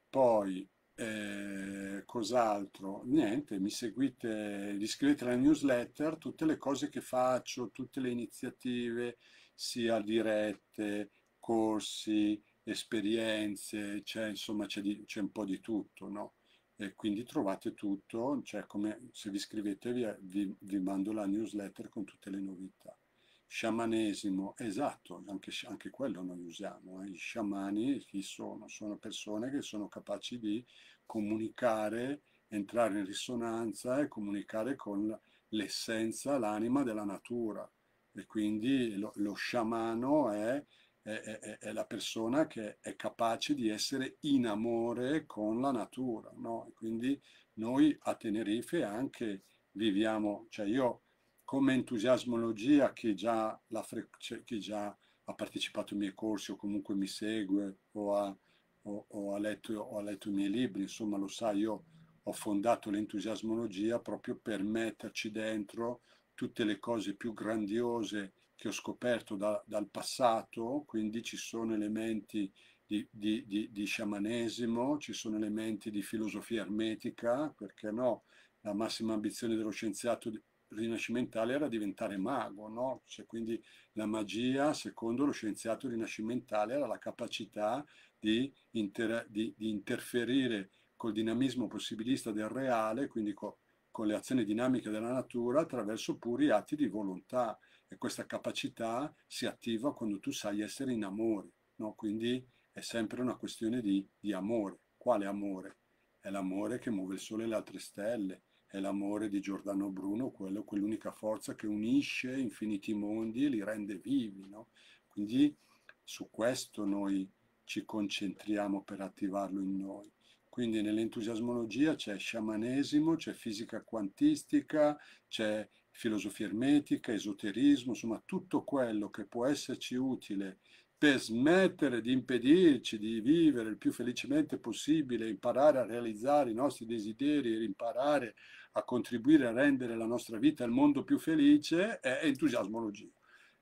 poi eh, cos'altro? Niente, mi seguite, iscrivete alla newsletter, tutte le cose che faccio, tutte le iniziative, sia dirette, corsi, esperienze, c'è, insomma c'è, un po' di tutto, no? e quindi trovate tutto, cioè come se vi scrivete vi, vi, vi mando la newsletter con tutte le novità. Sciamanesimo, esatto, anche, anche quello noi usiamo, eh. i sciamani chi sono? Sono persone che sono capaci di comunicare, entrare in risonanza e comunicare con l'essenza, l'anima della natura. E quindi lo, lo sciamano è è, è, è, la persona che è capace di essere in amore con la natura, no? quindi noi a Tenerife anche viviamo, cioè io come entusiasmologia, che già, fre- cioè chi già ha partecipato ai miei corsi o comunque mi segue o ha, o, o ha, letto, o ha letto i miei libri, insomma lo sa, io ho fondato l'entusiasmologia proprio per metterci dentro tutte le cose più grandiose che ho scoperto da, dal passato, quindi ci sono elementi di, di, di, di, sciamanesimo, ci sono elementi di filosofia ermetica, perché no? La massima ambizione dello scienziato rinascimentale era diventare mago, no? Cioè, quindi la magia, secondo lo scienziato rinascimentale, era la capacità di, inter di, di interferire col dinamismo possibilista del reale, quindi co con le azioni dinamiche della natura, attraverso puri atti di volontà e questa capacità si attiva quando tu sai essere in amore, no? quindi è sempre una questione di, di amore. Quale amore? È l'amore che muove il sole e le altre stelle, è l'amore di Giordano Bruno, quello, quell'unica forza che unisce infiniti mondi e li rende vivi. No? Quindi su questo noi ci concentriamo per attivarlo in noi. Quindi nell'entusiasmologia c'è sciamanesimo, c'è fisica quantistica, c'è filosofia ermetica, esoterismo, insomma tutto quello che può esserci utile per smettere di impedirci di vivere il più felicemente possibile, imparare a realizzare i nostri desideri, imparare a contribuire a rendere la nostra vita il mondo più felice, è entusiasmologia.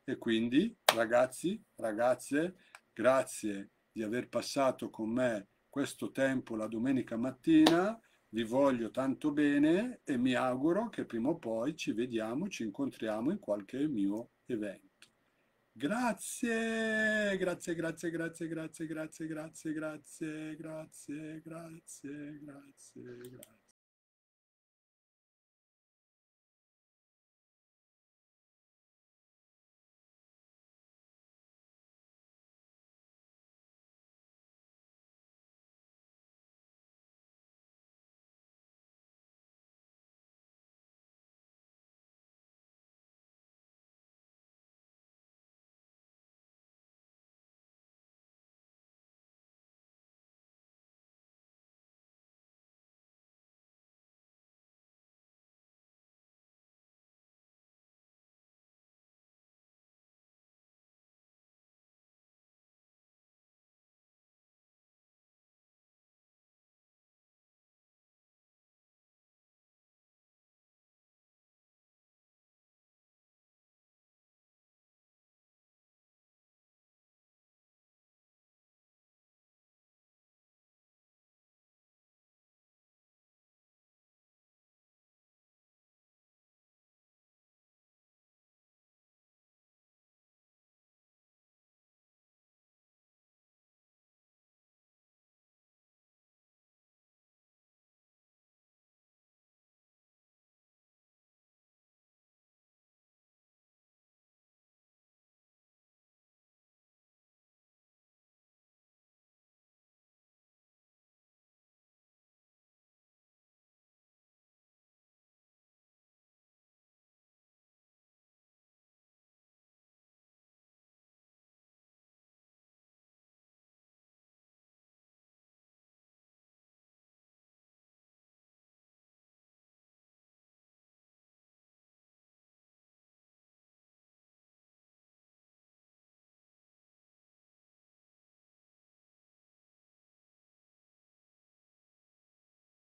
E quindi, ragazzi, ragazze, grazie di aver passato con me questo tempo la domenica mattina. Vi voglio tanto bene e mi auguro che prima o poi ci vediamo, ci incontriamo in qualche mio evento. Grazie, grazie, grazie, grazie, grazie, grazie, grazie, grazie, grazie, grazie, grazie, grazie.